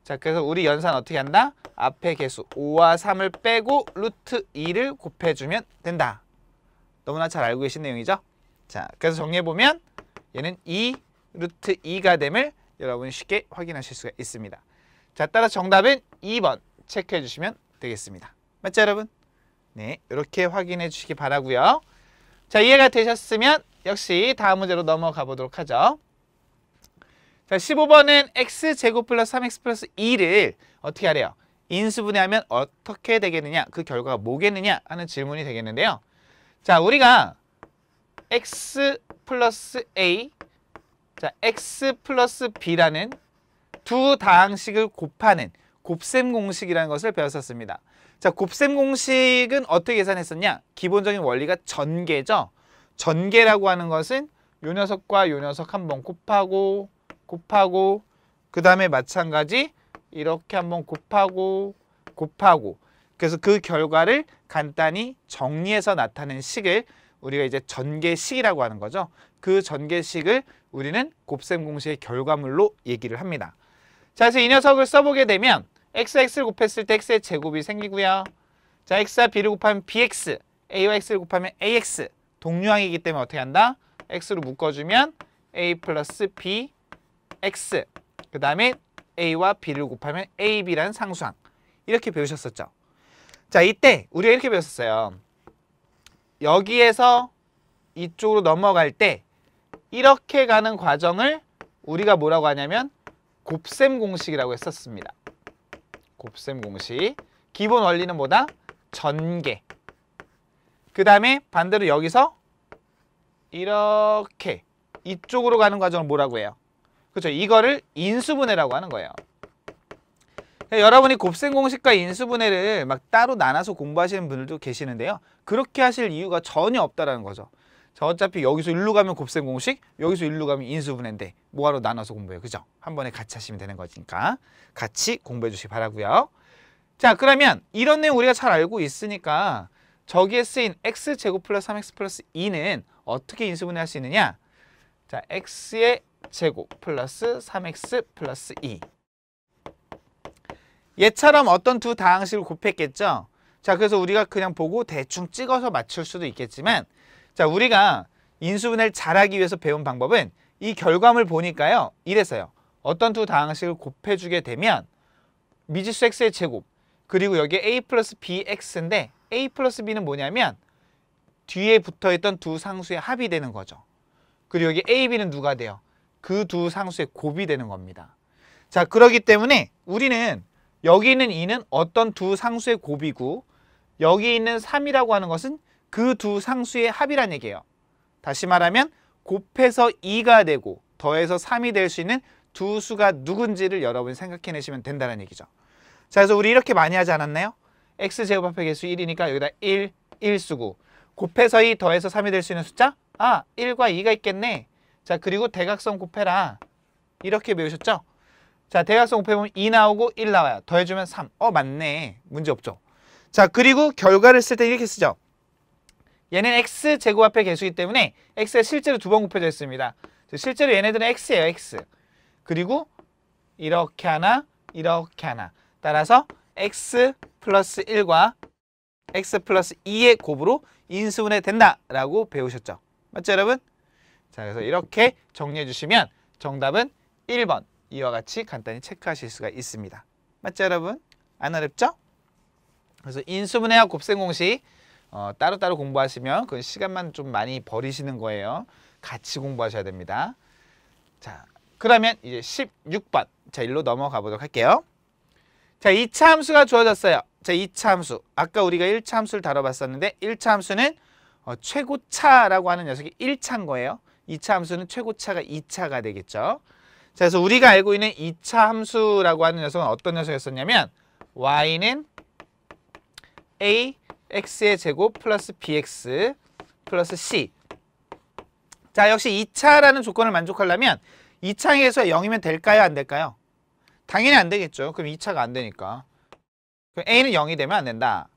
자, 그래서 우리 연산 어떻게 한다? 앞에 개수 5와 3을 빼고 루트 2를 곱해주면 된다. 너무나 잘 알고 계신 내용이죠? 자, 그래서 정리해보면 얘는 2 루트 2가 됨을 여러분이 쉽게 확인하실 수가 있습니다. 자, 따라서 정답은 2번 체크해 주시면 되겠습니다. 맞죠, 여러분? 네, 이렇게 확인해 주시기 바라고요. 자, 이해가 되셨으면 역시 다음 문제로 넘어가 보도록 하죠. 자, 15번은 x제곱 플러스 3x 플러스 2를 어떻게 하래요? 인수분해하면 어떻게 되겠느냐? 그 결과가 뭐겠느냐? 하는 질문이 되겠는데요. 자, 우리가 x 플러스 a, 자, x 플러스 b라는 두 다항식을 곱하는 곱셈 공식이라는 것을 배웠었습니다. 자, 곱셈 공식은 어떻게 계산했었냐? 기본적인 원리가 전개죠. 전개라고 하는 것은 요 녀석과 요 녀석 한번 곱하고 곱하고 그 다음에 마찬가지 이렇게 한번 곱하고 곱하고 그래서 그 결과를 간단히 정리해서 나타낸 식을 우리가 이제 전개식이라고 하는 거죠. 그 전개식을 우리는 곱셈 공식의 결과물로 얘기를 합니다. 자, 그래서 이 녀석을 써보게 되면 x, x를 곱했을 때 x의 제곱이 생기고요. 자, x와 b를 곱하면 bx, a와 x를 곱하면 ax, 동류항이기 때문에 어떻게 한다? x로 묶어주면 a 플러스 b x 그 다음에 a와 b를 곱하면 ab란 상수항 이렇게 배우셨었죠. 자 이때 우리가 이렇게 배웠었어요. 여기에서 이쪽으로 넘어갈 때 이렇게 가는 과정을 우리가 뭐라고 하냐면 곱셈 공식이라고 했었습니다. 곱셈 공식 기본 원리는 뭐다? 전개 그 다음에 반대로 여기서 이렇게 이쪽으로 가는 과정을 뭐라고 해요? 그렇죠. 이거를 인수분해라고 하는 거예요. 예, 여러분이 곱셈 공식과 인수분해를 막 따로 나눠서 공부하시는 분들도 계시는데요. 그렇게 하실 이유가 전혀 없다라는 거죠. 자, 어차피 여기서 일로 가면 곱셈 공식, 여기서 일로 가면 인수분해인데 뭐하러 나눠서 공부해요. 그죠? 한 번에 같이 하시면 되는 거니까 같이 공부해 주시기 바라고요. 자, 그러면 이런 내용 우리가 잘 알고 있으니까 저기에 쓰인 x제곱 플러스 3x 플러스 2는 어떻게 인수분해할 수 있느냐? 자, x의 제곱 플러스 3x 플러스 2 얘처럼 어떤 두 다항식을 곱했겠죠? 자, 그래서 우리가 그냥 보고 대충 찍어서 맞출 수도 있겠지만 자, 우리가 인수분해를 잘하기 위해서 배운 방법은 이 결과물 보니까요. 이래서요. 어떤 두 다항식을 곱해주게 되면 미지수 x의 제곱 그리고 여기 a 플러스 bx인데 a 플러스 b는 뭐냐면 뒤에 붙어있던 두 상수의 합이 되는 거죠. 그리고 여기 a, b는 누가 돼요? 그두 상수의 곱이되는 겁니다. 자, 그러기 때문에 우리는 여기 있는 2는 어떤 두 상수의 곱이고 여기 있는 3이라고 하는 것은 그 두 상수의 합이란 얘기예요. 다시 말하면 곱해서 2가 되고 더해서 3이 될 수 있는 두 수가 누군지를 여러분이 생각해내시면 된다는 얘기죠. 자, 그래서 우리 이렇게 많이 하지 않았나요? x제곱 합의 개수 1이니까 여기다 1, 1수고 곱해서 2 더해서 3이 될 수 있는 숫자? 아, 1과 2가 있겠네. 자, 그리고 대각선 곱해라. 이렇게 배우셨죠? 자, 대각선 곱해보면 2 나오고 1 나와요. 더해주면 3. 어, 맞네. 문제없죠? 자, 그리고 결과를 쓸 때 이렇게 쓰죠. 얘는 x제곱 앞에 개수기 때문에 x가 실제로 두 번 곱해져 있습니다. 실제로 얘네들은 x예요, x. 그리고 이렇게 하나, 이렇게 하나. 따라서 x 플러스 1과 x 플러스 2의 곱으로 인수분해 된다라고 배우셨죠. 맞죠, 여러분? 자, 그래서 이렇게 정리해 주시면 정답은 1번 이와 같이 간단히 체크하실 수가 있습니다. 맞죠 여러분? 안 어렵죠? 그래서 인수분해와 곱셈공식 어, 따로따로 공부하시면 그 시간만 좀 많이 버리시는 거예요. 같이 공부하셔야 됩니다. 자, 그러면 이제 16번. 자, 일로 넘어가 보도록 할게요. 자, 2차 함수가 주어졌어요. 자, 2차 함수. 아까 우리가 1차 함수를 다뤄봤었는데 1차 함수는 어, 최고차라고 하는 녀석이 1차인 거예요. 2차 함수는 최고차가 2차가 되겠죠. 자, 그래서 우리가 알고 있는 2차 함수라고 하는 녀석은 어떤 녀석이었었냐면 y는 a, x의 제곱 플러스 bx 플러스 c 자, 역시 2차라는 조건을 만족하려면 2차에서 0이면 될까요? 안 될까요? 당연히 안 되겠죠. 그럼 2차가 안 되니까. 그럼 a는 0이 되면 안 된다.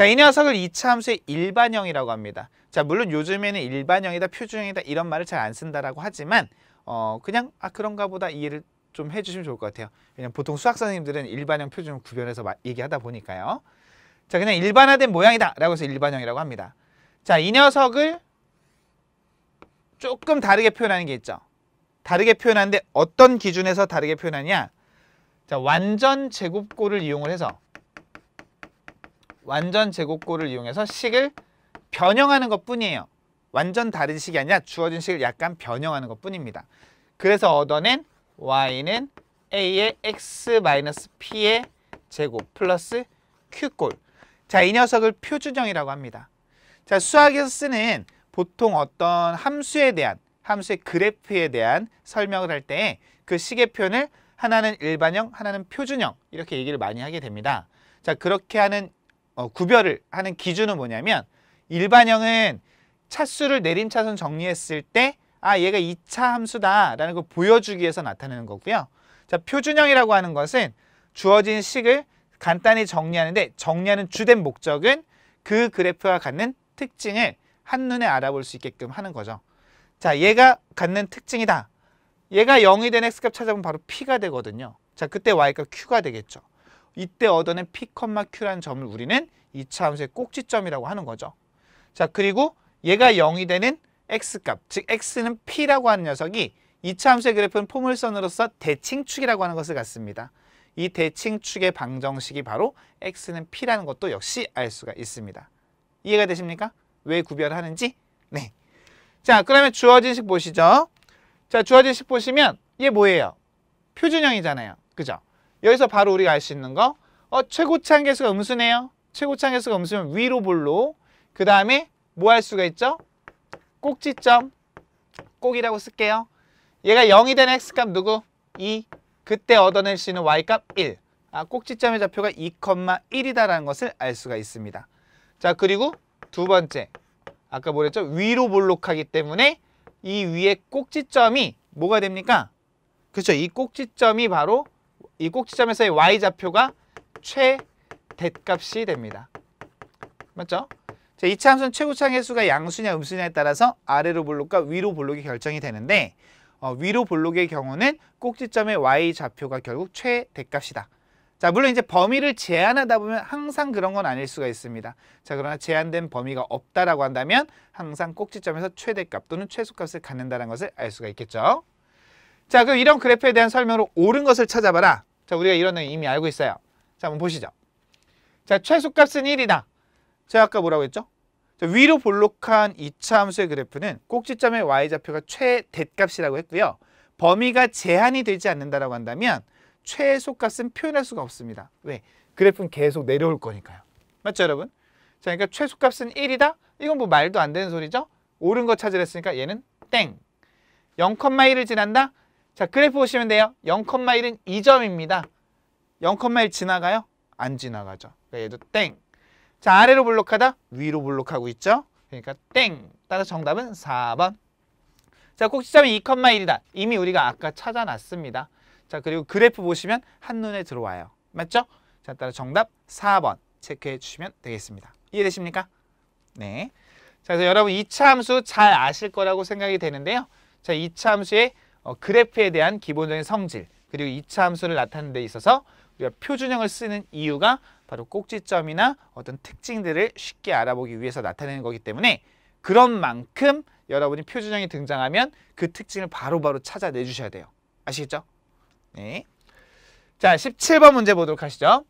자, 이 녀석을 2차 함수의 일반형이라고 합니다. 자, 물론 요즘에는 일반형이다, 표준형이다 이런 말을 잘 안 쓴다라고 하지만 어, 그냥 아 그런가 보다 이해를 좀 해주시면 좋을 것 같아요. 왜냐면 보통 수학 선생님들은 일반형, 표준형 구별해서 얘기하다 보니까요. 자, 그냥 일반화된 모양이다 라고 해서 일반형이라고 합니다. 자, 이 녀석을 조금 다르게 표현하는 게 있죠. 다르게 표현하는데 어떤 기준에서 다르게 표현하냐. 자, 완전 제곱골을 이용을 해서 완전 제곱골을 이용해서 식을 변형하는 것뿐이에요. 완전 다른 식이 아니라 주어진 식을 약간 변형하는 것뿐입니다. 그래서 얻어낸 y는 a의 x-p의 마이 제곱 플러스 q골 자, 이 녀석을 표준형이라고 합니다. 자, 수학에서 쓰는 보통 어떤 함수에 대한 함수의 그래프에 대한 설명을 할 때 그 식의 표현을 하나는 일반형, 하나는 표준형 이렇게 얘기를 많이 하게 됩니다. 자, 그렇게 하는 어, 구별을 하는 기준은 뭐냐면 일반형은 차수를 내림차선 정리했을 때 아 얘가 2차 함수다라는 걸 보여주기 위해서 나타내는 거고요. 자 표준형이라고 하는 것은 주어진 식을 간단히 정리하는데 정리하는 주된 목적은 그 그래프가 갖는 특징을 한눈에 알아볼 수 있게끔 하는 거죠. 자 얘가 갖는 특징이다. 얘가 0이 된 x값 찾아보면 바로 p가 되거든요. 자 그때 y값 q가 되겠죠. 이때 얻어낸 P, Q라는 점을 우리는 2차 함수의 꼭지점이라고 하는 거죠. 자 그리고 얘가 0이 되는 x값, 즉 x는 p라고 하는 녀석이 2차 함수의 그래프는 포물선으로서 대칭축이라고 하는 것을 갖습니다. 이 대칭축의 방정식이 바로 x는 p라는 것도 역시 알 수가 있습니다. 이해가 되십니까? 왜 구별하는지? 네. 자 그러면 주어진 식 보시죠. 자 주어진 식 보시면 얘 뭐예요? 표준형이잖아요. 그죠? 여기서 바로 우리가 알 수 있는 거 어, 최고차항 계수가 음수네요. 최고차항 계수가 음수면 위로 볼로 그 다음에 뭐 할 수가 있죠? 꼭지점 꼭이라고 쓸게요. 얘가 0이 되는 x값 누구? 2 그때 얻어낼 수 있는 y값 1 아, 꼭지점의 좌표가 2,1이다라는 것을 알 수가 있습니다. 자 그리고 두 번째 아까 뭐랬죠? 위로 볼록하기 때문에 이 위에 꼭지점이 뭐가 됩니까? 그렇죠. 이 꼭지점이 바로 이 꼭지점에서의 y좌표가 최댓값이 됩니다. 맞죠? 자, 이차 함수는 최고차항 횟수가 양수냐 음수냐에 따라서 아래로 볼록과 위로 볼록이 결정이 되는데 어, 위로 볼록의 경우는 꼭지점의 y좌표가 결국 최댓값이다. 자 물론 이제 범위를 제한하다 보면 항상 그런 건 아닐 수가 있습니다. 자 그러나 제한된 범위가 없다라고 한다면 항상 꼭지점에서 최대값 또는 최소값을 갖는다는 것을 알 수가 있겠죠. 자 그럼 이런 그래프에 대한 설명으로 옳은 것을 찾아봐라. 자, 우리가 이런 애 이미 알고 있어요. 자, 한번 보시죠. 자, 최소값은 1이다. 제가 아까 뭐라고 했죠? 자, 위로 볼록한 2차 함수의 그래프는 꼭지점의 y좌표가 최댓값이라고 했고요. 범위가 제한이 되지 않는다라고 한다면 최소값은 표현할 수가 없습니다. 왜? 그래프는 계속 내려올 거니까요. 맞죠, 여러분? 자, 그러니까 최소값은 1이다? 이건 뭐 말도 안 되는 소리죠? 옳은 거 찾으랬으니까 얘는 땡. 0,1을 지난다? 자, 그래프 보시면 돼요. 0,1은 2점입니다. 0,1 지나가요? 안 지나가죠. 그러니까 얘도 땡. 자, 아래로 블록하다 위로 블록하고 있죠. 그러니까 땡. 따라서 정답은 4번. 자, 꼭지점이 2,1이다. 이미 우리가 아까 찾아놨습니다. 자, 그리고 그래프 보시면 한눈에 들어와요. 맞죠? 자, 따라 서 정답 4번 체크해 주시면 되겠습니다. 이해되십니까? 네. 자, 그래서 여러분 이차 함수 잘 아실 거라고 생각이 되는데요. 자, 이차 함수의 어, 그래프에 대한 기본적인 성질 그리고 이차 함수를 나타내는 데 있어서 우리가 표준형을 쓰는 이유가 바로 꼭지점이나 어떤 특징들을 쉽게 알아보기 위해서 나타내는 거기 때문에 그런 만큼 여러분이 표준형이 등장하면 그 특징을 바로바로 바로 찾아내 주셔야 돼요. 아시겠죠? 네. 자, 17번 문제 보도록 하시죠.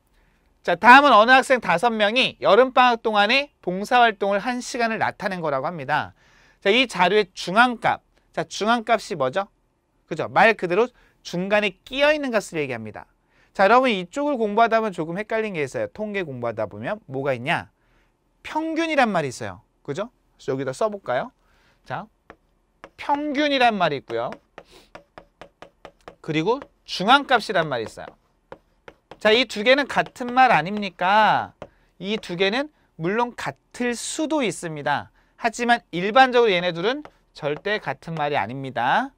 자, 다음은 어느 학생 다섯 명이 여름방학 동안에 봉사활동을 한시간을 나타낸 거라고 합니다. 자, 이 자료의 중앙값. 자, 중앙값이 뭐죠? 그죠? 말 그대로 중간에 끼어 있는 값을 얘기합니다. 자, 여러분 이쪽을 공부하다 보면 조금 헷갈린 게 있어요. 통계 공부하다 보면 뭐가 있냐? 평균이란 말이 있어요. 그죠? 그래서 여기다 써볼까요? 자, 평균이란 말이 있고요. 그리고 중앙값이란 말이 있어요. 자, 이 두 개는 같은 말 아닙니까? 이 두 개는 물론 같을 수도 있습니다. 하지만 일반적으로 얘네 둘은 절대 같은 말이 아닙니다.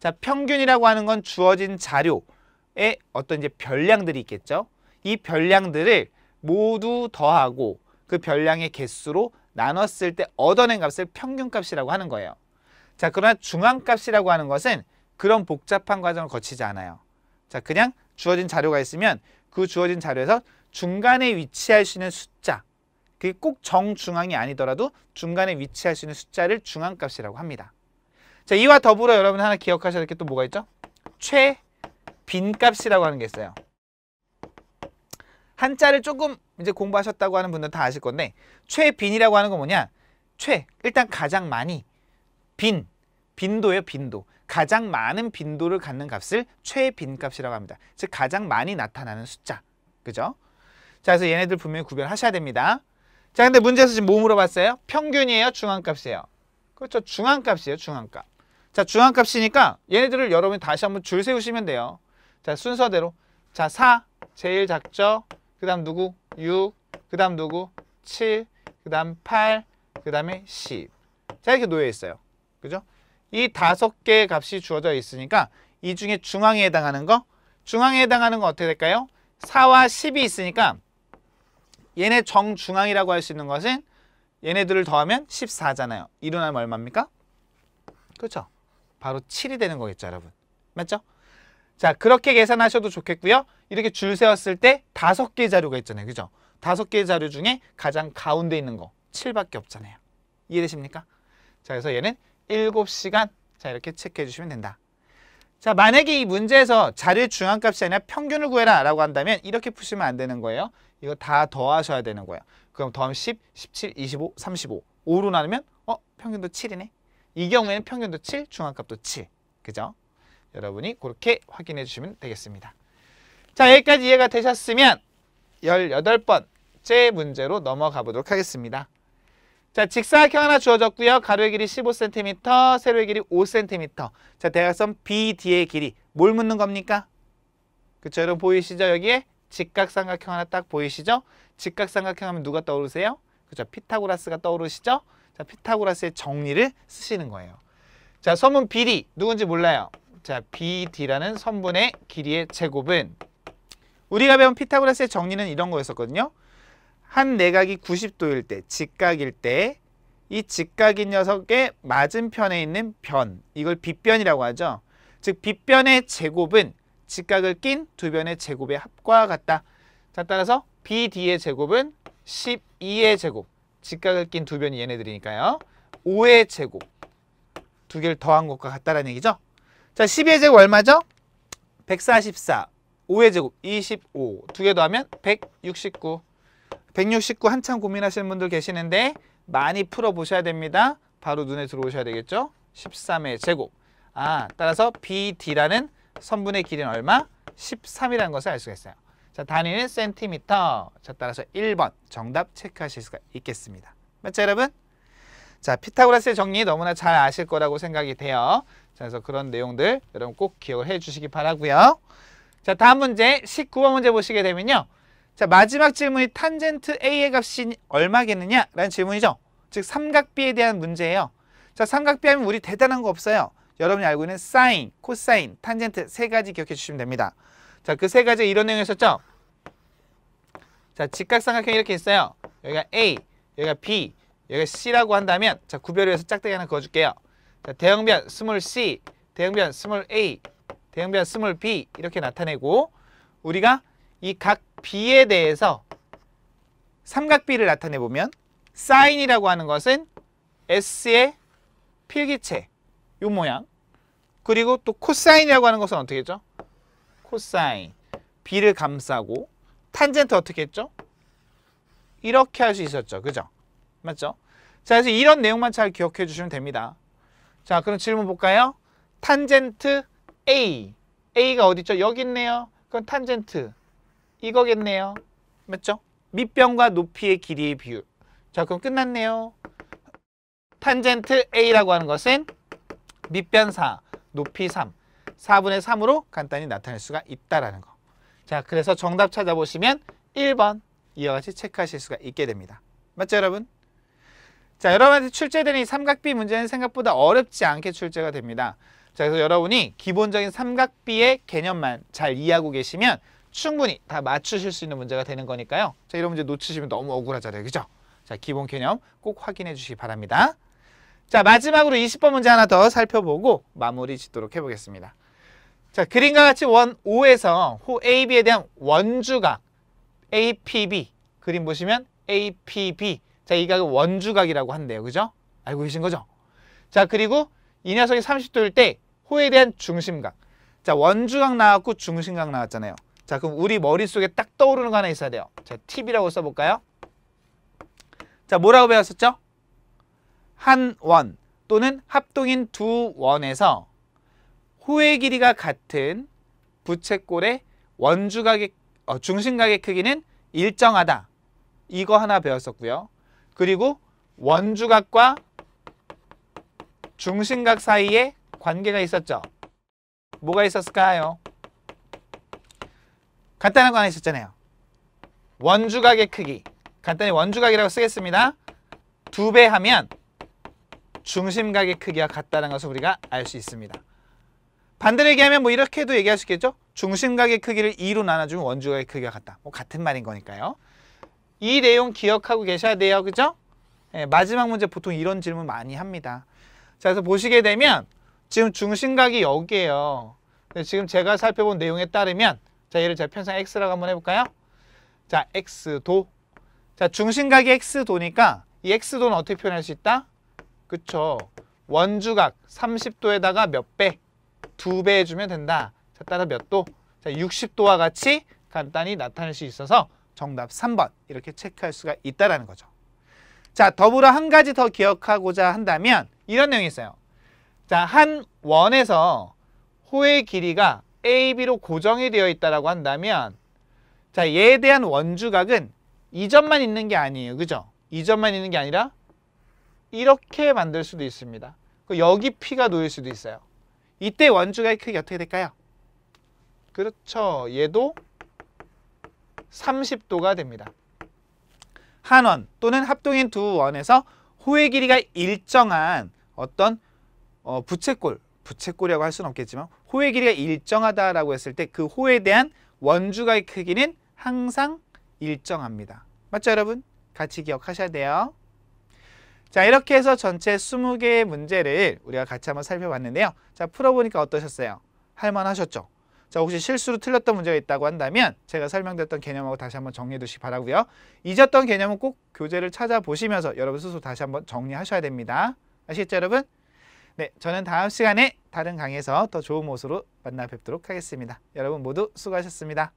자, 평균이라고 하는 건 주어진 자료에 어떤 이제 변량들이 있겠죠. 이별량들을 모두 더하고 그별량의 개수로 나눴을 때 얻어낸 값을 평균값이라고 하는 거예요. 자, 그러나 중앙값이라고 하는 것은 그런 복잡한 과정을 거치지 않아요. 자, 그냥 주어진 자료가 있으면 그 주어진 자료에서 중간에 위치할 수 있는 숫자 그게 꼭 정중앙이 아니더라도 중간에 위치할 수 있는 숫자를 중앙값이라고 합니다. 자, 이와 더불어 여러분 하나 기억하셔야 될 게 또 뭐가 있죠? 최빈값이라고 하는 게 있어요. 한자를 조금 이제 공부하셨다고 하는 분들은 다 아실 건데 최빈이라고 하는 건 뭐냐? 최, 일단 가장 많이, 빈, 빈도예요, 빈도. 가장 많은 빈도를 갖는 값을 최빈값이라고 합니다. 즉 가장 많이 나타나는 숫자. 그죠? 자, 그래서 얘네들 분명히 구별하셔야 됩니다. 자, 근데 문제에서 지금 뭐 물어봤어요? 평균이에요? 중앙값이에요? 그렇죠. 중앙값이에요. 중앙값. 자, 중앙값이니까 얘네들을 여러분이 다시 한번 줄 세우시면 돼요. 자, 순서대로. 자, 4 제일 작죠? 그 다음 누구? 6, 그 다음 누구? 7, 그 다음 8, 그 다음에 10. 자, 이렇게 놓여 있어요. 그죠? 이 다섯 개의 값이 주어져 있으니까 이 중에 중앙에 해당하는 거 중앙에 해당하는 거 어떻게 될까요? 4와 10이 있으니까 얘네 정중앙이라고 할 수 있는 것은 얘네들을 더하면 14잖아요. 일어나면 얼마입니까? 그렇죠? 바로 7이 되는 거겠죠, 여러분. 맞죠? 자, 그렇게 계산하셔도 좋겠고요. 이렇게 줄 세웠을 때 다섯 개의 자료가 있잖아요. 그죠? 다섯 개의 자료 중에 가장 가운데 있는 거 7밖에 없잖아요. 이해되십니까? 자, 그래서 얘는 7시간 자 이렇게 체크해 주시면 된다. 자, 만약에 이 문제에서 자료의 중앙값이 아니라 평균을 구해라 라고 한다면 이렇게 푸시면 안 되는 거예요. 이거 다 더하셔야 되는 거예요. 그럼 더하면 10, 17, 25, 35. 5로 나누면 어? 평균도 7이네. 이 경우에는 평균도 7, 중앙값도 7. 그죠? 여러분이 그렇게 확인해 주시면 되겠습니다. 자, 여기까지 이해가 되셨으면 18번째 문제로 넘어가 보도록 하겠습니다. 자, 직사각형 하나 주어졌고요. 가로의 길이 15cm, 세로의 길이 5cm. 자, 대각선 BD의 길이 뭘 묻는 겁니까? 그쵸, 여러분 보이시죠? 여기에 직각삼각형 하나 딱 보이시죠? 직각삼각형 하면 누가 떠오르세요? 그죠, 피타고라스가 떠오르시죠? 자, 피타고라스의 정리를 쓰시는 거예요. 자, 선분 BD 누군지 몰라요. 자, BD라는 선분의 길이의 제곱은 우리가 배운 피타고라스의 정리는 이런 거였었거든요. 한 내각이 90도일 때, 직각일 때 이 직각인 녀석의 맞은편에 있는 변, 이걸 빗변이라고 하죠. 즉, 빗변의 제곱은 직각을 낀 두 변의 제곱의 합과 같다. 자, 따라서 BD의 제곱은 12의 제곱. 직각을 낀 두 변이 얘네들이니까요. 5의 제곱. 두 개를 더한 것과 같다라는 얘기죠. 자, 12의 제곱 얼마죠? 144. 5의 제곱 25. 두 개 더하면 169. 169 한참 고민하시는 분들 계시는데 많이 풀어보셔야 됩니다. 바로 눈에 들어오셔야 되겠죠? 13의 제곱. 아, 따라서 BD라는 선분의 길이는 얼마? 13이라는 것을 알 수가 있어요. 자, 단위는 센티미터. 자, 따라서 1번 정답 체크하실 수가 있겠습니다. 맞죠, 여러분? 자, 피타고라스의 정리 너무나 잘 아실 거라고 생각이 돼요. 자, 그래서 그런 내용들 여러분 꼭 기억을 해주시기 바라고요. 자, 다음 문제 19번 문제 보시게 되면요. 자, 마지막 질문이 탄젠트 A의 값이 얼마겠느냐? 라는 질문이죠. 즉, 삼각비에 대한 문제예요. 자, 삼각비 하면 우리 대단한 거 없어요. 여러분이 알고 있는 사인, 코사인, 탄젠트 세 가지 기억해 주시면 됩니다. 자, 그 세 가지 이런 내용이었죠 자, 직각삼각형 이렇게 있어요. 여기가 A, 여기가 B, 여기가 C라고 한다면 자, 구별을 해서 짝대기 하나 그어줄게요. 자, 대형변 스몰 C, 대형변 스몰 A, 대형변 스몰 B 이렇게 나타내고 우리가 이 각 B에 대해서 삼각비를 나타내보면 사인이라고 하는 것은 S의 필기체 요 모양 그리고 또 코사인이라고 하는 것은 어떻게 죠 코사인 b를 감싸고 탄젠트 어떻게 했죠? 이렇게 할 수 있었죠. 그죠? 맞죠? 자, 그래서 이런 내용만 잘 기억해 주시면 됩니다. 자, 그럼 질문 볼까요? 탄젠트 A. A가 어디 있죠? 여기 있네요. 그건 탄젠트. 이거겠네요. 맞죠? 밑변과 높이의 길이의 비율. 자, 그럼 끝났네요. 탄젠트 A라고 하는 것은 밑변 4, 높이 3. 4분의 3으로 간단히 나타낼 수가 있다라는 거. 자, 그래서 정답 찾아보시면 1번 이와 같이 체크하실 수가 있게 됩니다. 맞죠, 여러분? 자, 여러분한테 출제되는 이 삼각비 문제는 생각보다 어렵지 않게 출제가 됩니다. 자, 그래서 여러분이 기본적인 삼각비의 개념만 잘 이해하고 계시면 충분히 다 맞추실 수 있는 문제가 되는 거니까요. 자, 이런 문제 놓치시면 너무 억울하잖아요. 그죠? 자, 기본 개념 꼭 확인해 주시기 바랍니다. 자, 마지막으로 20번 문제 하나 더 살펴보고 마무리 짓도록 해보겠습니다. 자, 그림과 같이 원 O에서 호 AB에 대한 원주각 APB 그림 보시면 APB 자, 이 각을 원주각이라고 한대요. 그죠? 알고 계신 거죠? 자, 그리고 이 녀석이 30도일 때 호에 대한 중심각 자, 원주각 나왔고 중심각 나왔잖아요. 자, 그럼 우리 머릿속에 딱 떠오르는 거 하나 있어야 돼요. 자, 팁이라고 써볼까요? 자, 뭐라고 배웠었죠? 한 원 또는 합동인 두 원에서 호의 길이가 같은 부채꼴의 원주각의 어, 중심각의 크기는 일정하다. 이거 하나 배웠었고요. 그리고 원주각과 중심각 사이에 관계가 있었죠. 뭐가 있었을까요? 간단한 거 하나 있었잖아요. 원주각의 크기. 간단히 원주각이라고 쓰겠습니다. 두 배 하면 중심각의 크기와 같다는 것을 우리가 알 수 있습니다. 반대로 얘기하면 뭐 이렇게도 얘기할 수 있겠죠? 중심각의 크기를 2로 나눠주면 원주각의 크기가 같다. 뭐 같은 말인 거니까요. 이 내용 기억하고 계셔야 돼요. 그죠? 네, 마지막 문제 보통 이런 질문 많이 합니다. 자, 그래서 보시게 되면 지금 중심각이 여기에요. 지금 제가 살펴본 내용에 따르면 자, 얘를 제가 편상 X라고 한번 해볼까요? 자, X도 자, 중심각이 X도니까 이 X도는 어떻게 표현할 수 있다? 그쵸. 원주각 30도에다가 몇 배? 두배 해주면 된다. 자, 따라 몇 도? 자, 60도와 같이 간단히 나타낼 수 있어서 정답 3번 이렇게 체크할 수가 있다는 거죠. 자, 더불어 한 가지 더 기억하고자 한다면 이런 내용이 있어요. 자, 한 원에서 호의 길이가 AB로 고정이 되어 있다고 한다면 자, 얘에 대한 원주각은 이점만 있는 게 아니에요. 그죠? 이점만 있는 게 아니라 이렇게 만들 수도 있습니다. 그 여기 P가 놓일 수도 있어요. 이때 원주가의 크기 어떻게 될까요? 그렇죠. 얘도 30도가 됩니다. 한 원 또는 합동인 두 원에서 호의 길이가 일정한 어떤 어, 부채꼴, 부채꼴이라고 할 수는 없겠지만 호의 길이가 일정하다라고 했을 때 그 호에 대한 원주가의 크기는 항상 일정합니다. 맞죠 여러분? 같이 기억하셔야 돼요. 자 이렇게 해서 전체 20개의 문제를 우리가 같이 한번 살펴봤는데요. 자 풀어보니까 어떠셨어요? 할만하셨죠? 자 혹시 실수로 틀렸던 문제가 있다고 한다면 제가 설명드렸던 개념하고 다시 한번 정리해 두시기 바라고요. 잊었던 개념은 꼭 교재를 찾아보시면서 여러분 스스로 다시 한번 정리하셔야 됩니다. 아시겠죠 여러분? 네, 저는 다음 시간에 다른 강의에서 더 좋은 모습으로 만나 뵙도록 하겠습니다. 여러분 모두 수고하셨습니다.